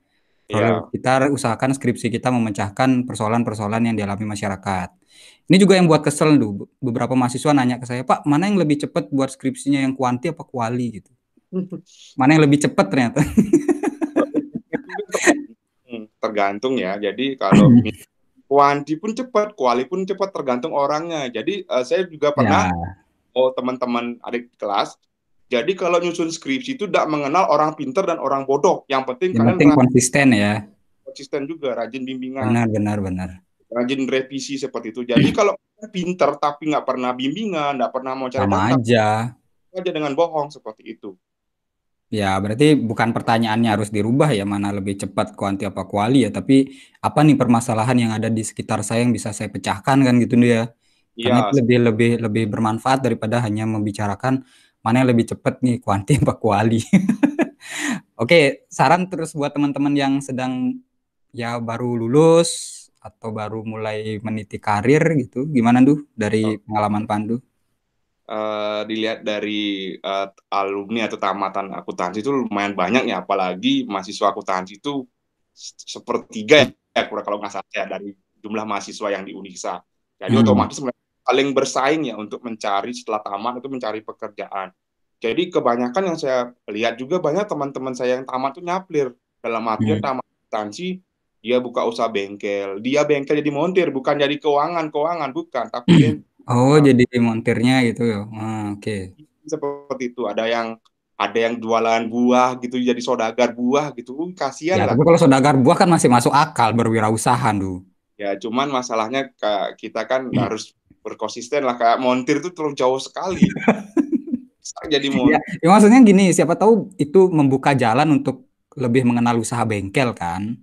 Iya. kita usahakan skripsi kita memecahkan persoalan-persoalan yang dialami masyarakat. Ini juga yang buat kesel tuh. Beberapa mahasiswa nanya ke saya, Pak, mana yang lebih cepat buat skripsinya yang kuanti apa kuali gitu? Mana yang lebih cepat ternyata? Hmm, tergantung ya. Jadi kalau kuanti pun cepat, kuali pun cepat, tergantung orangnya. Jadi uh, saya juga pernah, ya. oh teman-teman adik kelas jadi kalau nyusun skripsi itu tidak mengenal orang pinter dan orang bodoh. Yang penting Yang kalian konsisten ya. Konsisten juga, rajin bimbingan. Benar, benar, benar. Rajin revisi seperti itu. Jadi iya. kalau pinter tapi nggak pernah bimbingan, nggak pernah mau cari Sama aja. Aja dengan bohong seperti itu. Ya, berarti bukan pertanyaannya harus dirubah ya, mana lebih cepat kuanti apa kuali ya, tapi apa nih permasalahan yang ada di sekitar saya yang bisa saya pecahkan kan gitu ya. Iya. Karena ya. lebih lebih lebih bermanfaat daripada hanya membicarakan mana yang lebih cepat nih kuanti apa kuali oke saran terus buat teman-teman yang sedang ya baru lulus atau baru mulai meniti karir gitu gimana tuh dari oh. pengalaman Pandu Uh, dilihat dari uh, alumni atau tamatan akuntansi itu lumayan banyak ya apalagi mahasiswa akuntansi itu sepertiga ya kurang kalau nggak salah ya dari jumlah mahasiswa yang di Unisa jadi hmm. otomatis paling bersaing ya untuk mencari setelah tamat itu mencari pekerjaan. Jadi kebanyakan yang saya lihat juga banyak teman-teman saya yang tamat itu nyaplir dalam artian yeah. Hmm. tamat instansi dia buka usaha bengkel, dia bengkel jadi montir bukan jadi keuangan keuangan bukan tapi oh uh, jadi montirnya gitu ya. Ah, oke. Okay. Seperti itu ada yang ada yang jualan buah gitu jadi sodagar buah gitu uh, kasihan ya, lah. Tapi kalau sodagar buah kan masih masuk akal berwirausaha dulu. Ya cuman masalahnya kita kan hmm. harus berkonsisten lah kayak montir itu terlalu jauh sekali jadi mau ya, ya maksudnya gini siapa tahu itu membuka jalan untuk lebih mengenal usaha bengkel kan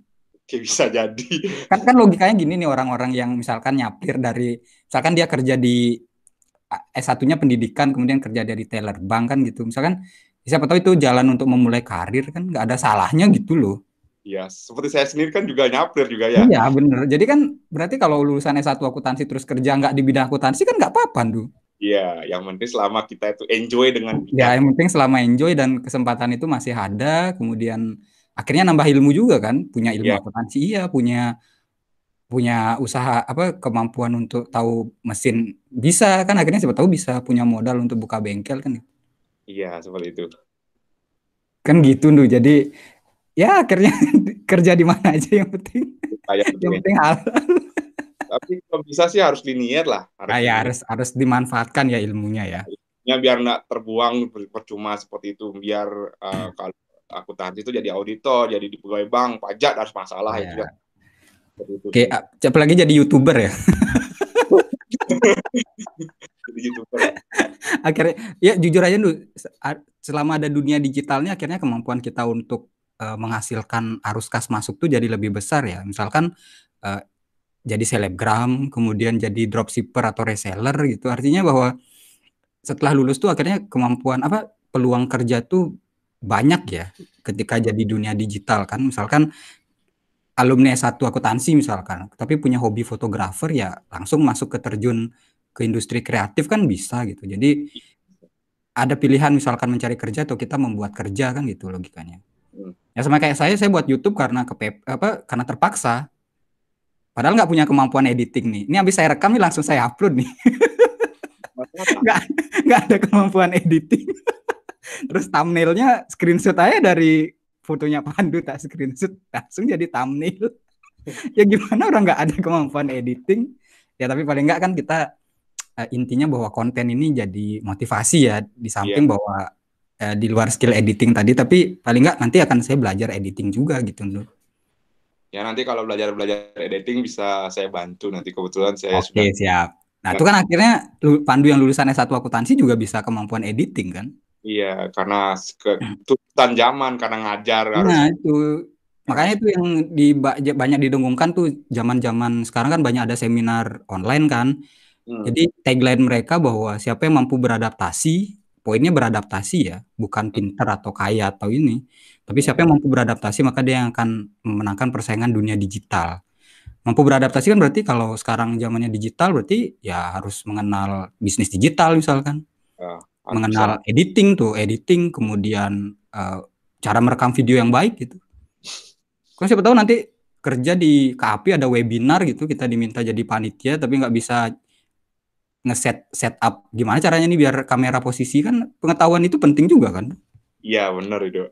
Oke, bisa jadi kan kan logikanya gini nih orang-orang yang misalkan nyapir dari misalkan dia kerja di s eh, satunya pendidikan kemudian kerja dari teller bank kan gitu misalkan siapa tahu itu jalan untuk memulai karir kan nggak ada salahnya gitu loh Ya, seperti saya sendiri kan juga nyaplir juga ya. Iya, bener. Jadi kan berarti kalau lulusan S1 akuntansi terus kerja nggak di bidang akuntansi kan nggak apa-apa, Du. Iya, yang penting selama kita itu enjoy dengan Iya, yang penting selama enjoy dan kesempatan itu masih ada, kemudian akhirnya nambah ilmu juga kan, punya ilmu ya. akuntansi, iya, punya punya usaha apa kemampuan untuk tahu mesin bisa kan akhirnya siapa tahu bisa punya modal untuk buka bengkel kan ya. iya seperti itu kan gitu Du. jadi ya akhirnya kerja di mana aja yang penting Ayah, yang penting hal. tapi kalau bisa sih harus diniat lah harus, nah, ya, harus harus dimanfaatkan ya ilmunya ya ya biar nggak terbuang percuma seperti itu biar uh, kalau tadi itu jadi auditor jadi di pegawai bank pajak harus masalah ya. itu ya kan. oke okay, ah, apalagi jadi youtuber ya akhirnya ya jujur aja selama ada dunia digitalnya akhirnya kemampuan kita untuk Eh, menghasilkan arus kas masuk tuh jadi lebih besar ya. Misalkan uh, jadi selebgram, kemudian jadi dropshipper atau reseller gitu. Artinya bahwa setelah lulus tuh akhirnya kemampuan apa peluang kerja tuh banyak ya ketika jadi dunia digital kan. Misalkan alumni S1 akuntansi misalkan, tapi punya hobi fotografer ya langsung masuk ke terjun ke industri kreatif kan bisa gitu. Jadi ada pilihan misalkan mencari kerja atau kita membuat kerja kan gitu logikanya. Ya sama kayak saya, saya buat YouTube karena ke apa karena terpaksa. Padahal nggak punya kemampuan editing nih. Ini habis saya rekam nih langsung saya upload nih. nggak nggak ada kemampuan editing. Terus thumbnailnya screenshot aja dari fotonya Pandu tak screenshot langsung jadi thumbnail. ya gimana orang nggak ada kemampuan editing. Ya tapi paling nggak kan kita eh, intinya bahwa konten ini jadi motivasi ya di samping yeah. bahwa ya, di luar skill editing tadi tapi paling nggak nanti akan saya belajar editing juga gitu Nur. Ya nanti kalau belajar-belajar editing bisa saya bantu nanti kebetulan saya Oke, sudah siap. Nah, itu nah. kan akhirnya Pandu yang lulusan S1 akuntansi juga bisa kemampuan editing kan? Iya, karena tuntutan zaman karena ngajar harus nah, itu makanya itu yang di, banyak didengungkan tuh zaman-zaman sekarang kan banyak ada seminar online kan. Hmm. Jadi tagline mereka bahwa siapa yang mampu beradaptasi poinnya beradaptasi ya, bukan hmm. pinter atau kaya atau ini. Tapi hmm. siapa yang mampu beradaptasi maka dia yang akan memenangkan persaingan dunia digital. Mampu beradaptasi kan berarti kalau sekarang zamannya digital berarti ya harus mengenal bisnis digital misalkan. Ya, mengenal bisa. editing tuh, editing kemudian uh, cara merekam video yang baik gitu. Kalau siapa tahu nanti kerja di KAPI ada webinar gitu kita diminta jadi panitia tapi nggak bisa ngeset setup gimana caranya nih biar kamera posisi kan pengetahuan itu penting juga kan? Iya benar itu.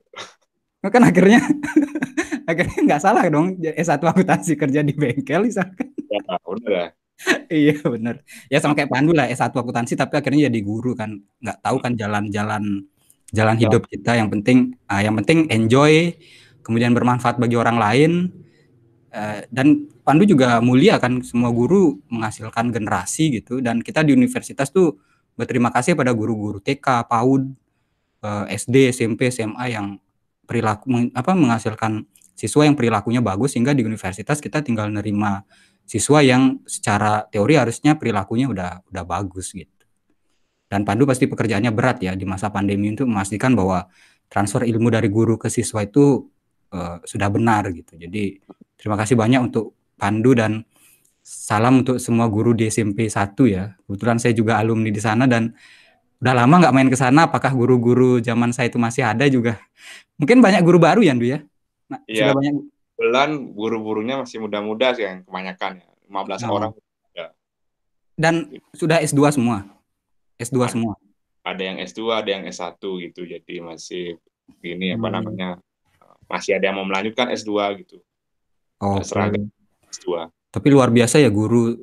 Nah, kan akhirnya akhirnya nggak salah dong eh, S1 akuntansi kerja di bengkel misalkan. Ya benar ya. iya benar. Ya sama kayak Pandu lah eh, S1 akuntansi tapi akhirnya jadi guru kan nggak tahu kan jalan-jalan jalan ya. hidup kita yang penting uh, yang penting enjoy kemudian bermanfaat bagi orang lain uh, dan Pandu juga mulia kan semua guru menghasilkan generasi gitu dan kita di universitas tuh berterima kasih pada guru-guru TK, PAUD, eh, SD, SMP, SMA yang perilaku apa menghasilkan siswa yang perilakunya bagus sehingga di universitas kita tinggal nerima siswa yang secara teori harusnya perilakunya udah udah bagus gitu. Dan Pandu pasti pekerjaannya berat ya di masa pandemi untuk memastikan bahwa transfer ilmu dari guru ke siswa itu uh, sudah benar gitu. Jadi terima kasih banyak untuk Pandu dan salam untuk semua guru di SMP 1 ya. Kebetulan saya juga alumni di sana dan udah lama nggak main ke sana. Apakah guru-guru zaman saya itu masih ada juga? Mungkin banyak guru baru ya, Andu ya? Nah, iya. Sudah banyak. Bulan guru-gurunya masih muda-muda sih yang kebanyakan ya. 15 oh. orang. Ya. Dan sudah S2 semua. S2 ada, semua. Ada yang S2, ada yang S1 gitu. Jadi masih ini hmm. apa namanya? Masih ada yang mau melanjutkan S2 gitu. Oh. Okay. S2. Tapi luar biasa ya guru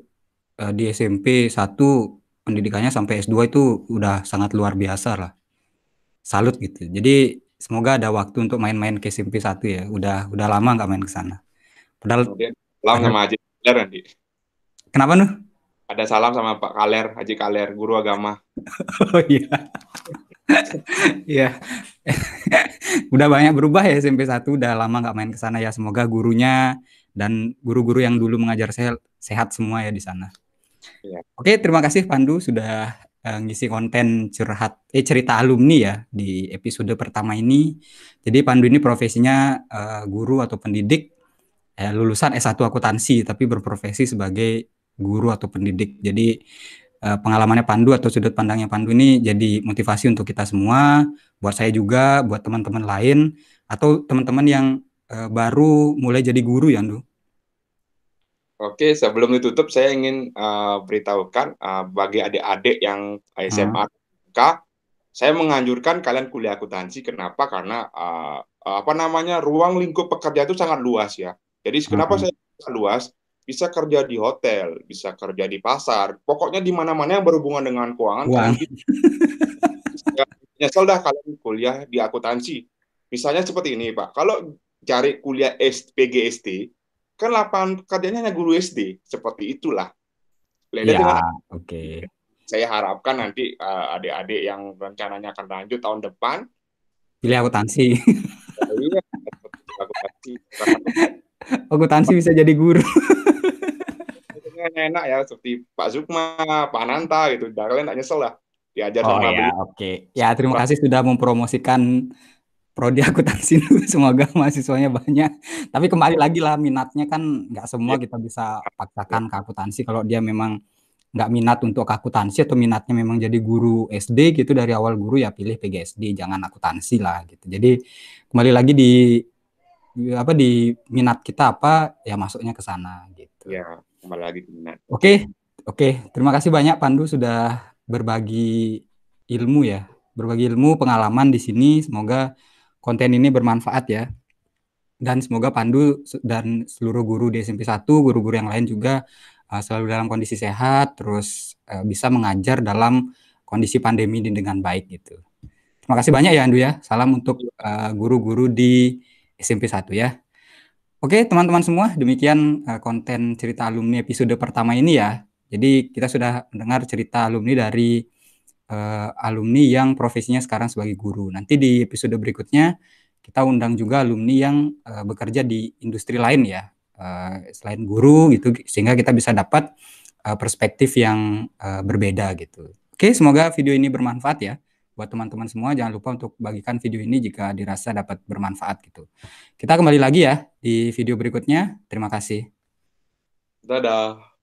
uh, di SMP 1 pendidikannya sampai S2 itu udah sangat luar biasa lah. Salut gitu. Jadi semoga ada waktu untuk main-main ke SMP 1 ya. Udah udah lama nggak main ke sana. Padahal salam sama Haji Kaler nanti. Kenapa nuh? Ada salam sama Pak Kaler, Haji Kaler, guru agama. oh iya. Iya. udah banyak berubah ya SMP 1 udah lama nggak main ke sana ya. Semoga gurunya dan guru-guru yang dulu mengajar saya sehat semua ya di sana. Ya. Oke, terima kasih Pandu sudah uh, ngisi konten curhat eh cerita alumni ya di episode pertama ini. Jadi Pandu ini profesinya uh, guru atau pendidik eh, lulusan S1 akuntansi tapi berprofesi sebagai guru atau pendidik. Jadi eh, pengalamannya Pandu atau sudut pandangnya Pandu ini jadi motivasi untuk kita semua, buat saya juga, buat teman-teman lain atau teman-teman yang Eh, baru mulai jadi guru ya, Ndu? Oke, sebelum ditutup saya ingin uh, beritahukan uh, bagi adik-adik yang SMA ah. K, saya menganjurkan kalian kuliah akuntansi. Kenapa? Karena uh, apa namanya ruang lingkup pekerja itu sangat luas ya. Jadi kenapa saya luas? Bisa kerja di hotel, bisa kerja di pasar, pokoknya di mana-mana yang berhubungan dengan keuangan. Wow. Nyesel dah kalian kuliah di akuntansi. Misalnya seperti ini Pak, kalau cari kuliah PGSD, kan lapangan kerjanya hanya guru SD, seperti itulah. ya, oke. Okay. Saya harapkan nanti uh, adik-adik yang rencananya akan lanjut tahun depan pilih akuntansi. Oh, iya, akuntansi. akuntansi bisa jadi guru. enak ya seperti Pak Sukma, Pak Nanta gitu. Dan kalian tak nyesel lah diajar oh, sama ya, Oke. Okay. Ya, terima kasih sudah mempromosikan prodi akuntansi itu semoga mahasiswanya banyak tapi kembali lagi lah minatnya kan nggak semua iya. kita bisa paksakan iya. ke akuntansi kalau dia memang nggak minat untuk akuntansi atau minatnya memang jadi guru SD gitu dari awal guru ya pilih PGSD jangan akuntansi lah gitu jadi kembali lagi di apa di minat kita apa ya masuknya ke sana gitu ya kembali lagi ke minat oke okay. oke okay. terima kasih banyak Pandu sudah berbagi ilmu ya berbagi ilmu pengalaman di sini semoga konten ini bermanfaat ya. Dan semoga Pandu dan seluruh guru di SMP 1, guru-guru yang lain juga uh, selalu dalam kondisi sehat, terus uh, bisa mengajar dalam kondisi pandemi ini dengan baik gitu. Terima kasih banyak ya Andu ya. Salam untuk eh, guru-guru uh, di SMP 1 ya. Oke, teman-teman semua, demikian uh, konten cerita alumni episode pertama ini ya. Jadi kita sudah mendengar cerita alumni dari uh, alumni yang profesinya sekarang sebagai guru. Nanti di episode berikutnya kita undang juga alumni yang uh, bekerja di industri lain ya, uh, selain guru gitu, sehingga kita bisa dapat uh, perspektif yang uh, berbeda gitu. Oke, semoga video ini bermanfaat ya buat teman-teman semua jangan lupa untuk bagikan video ini jika dirasa dapat bermanfaat gitu. Kita kembali lagi ya di video berikutnya. Terima kasih. Dadah.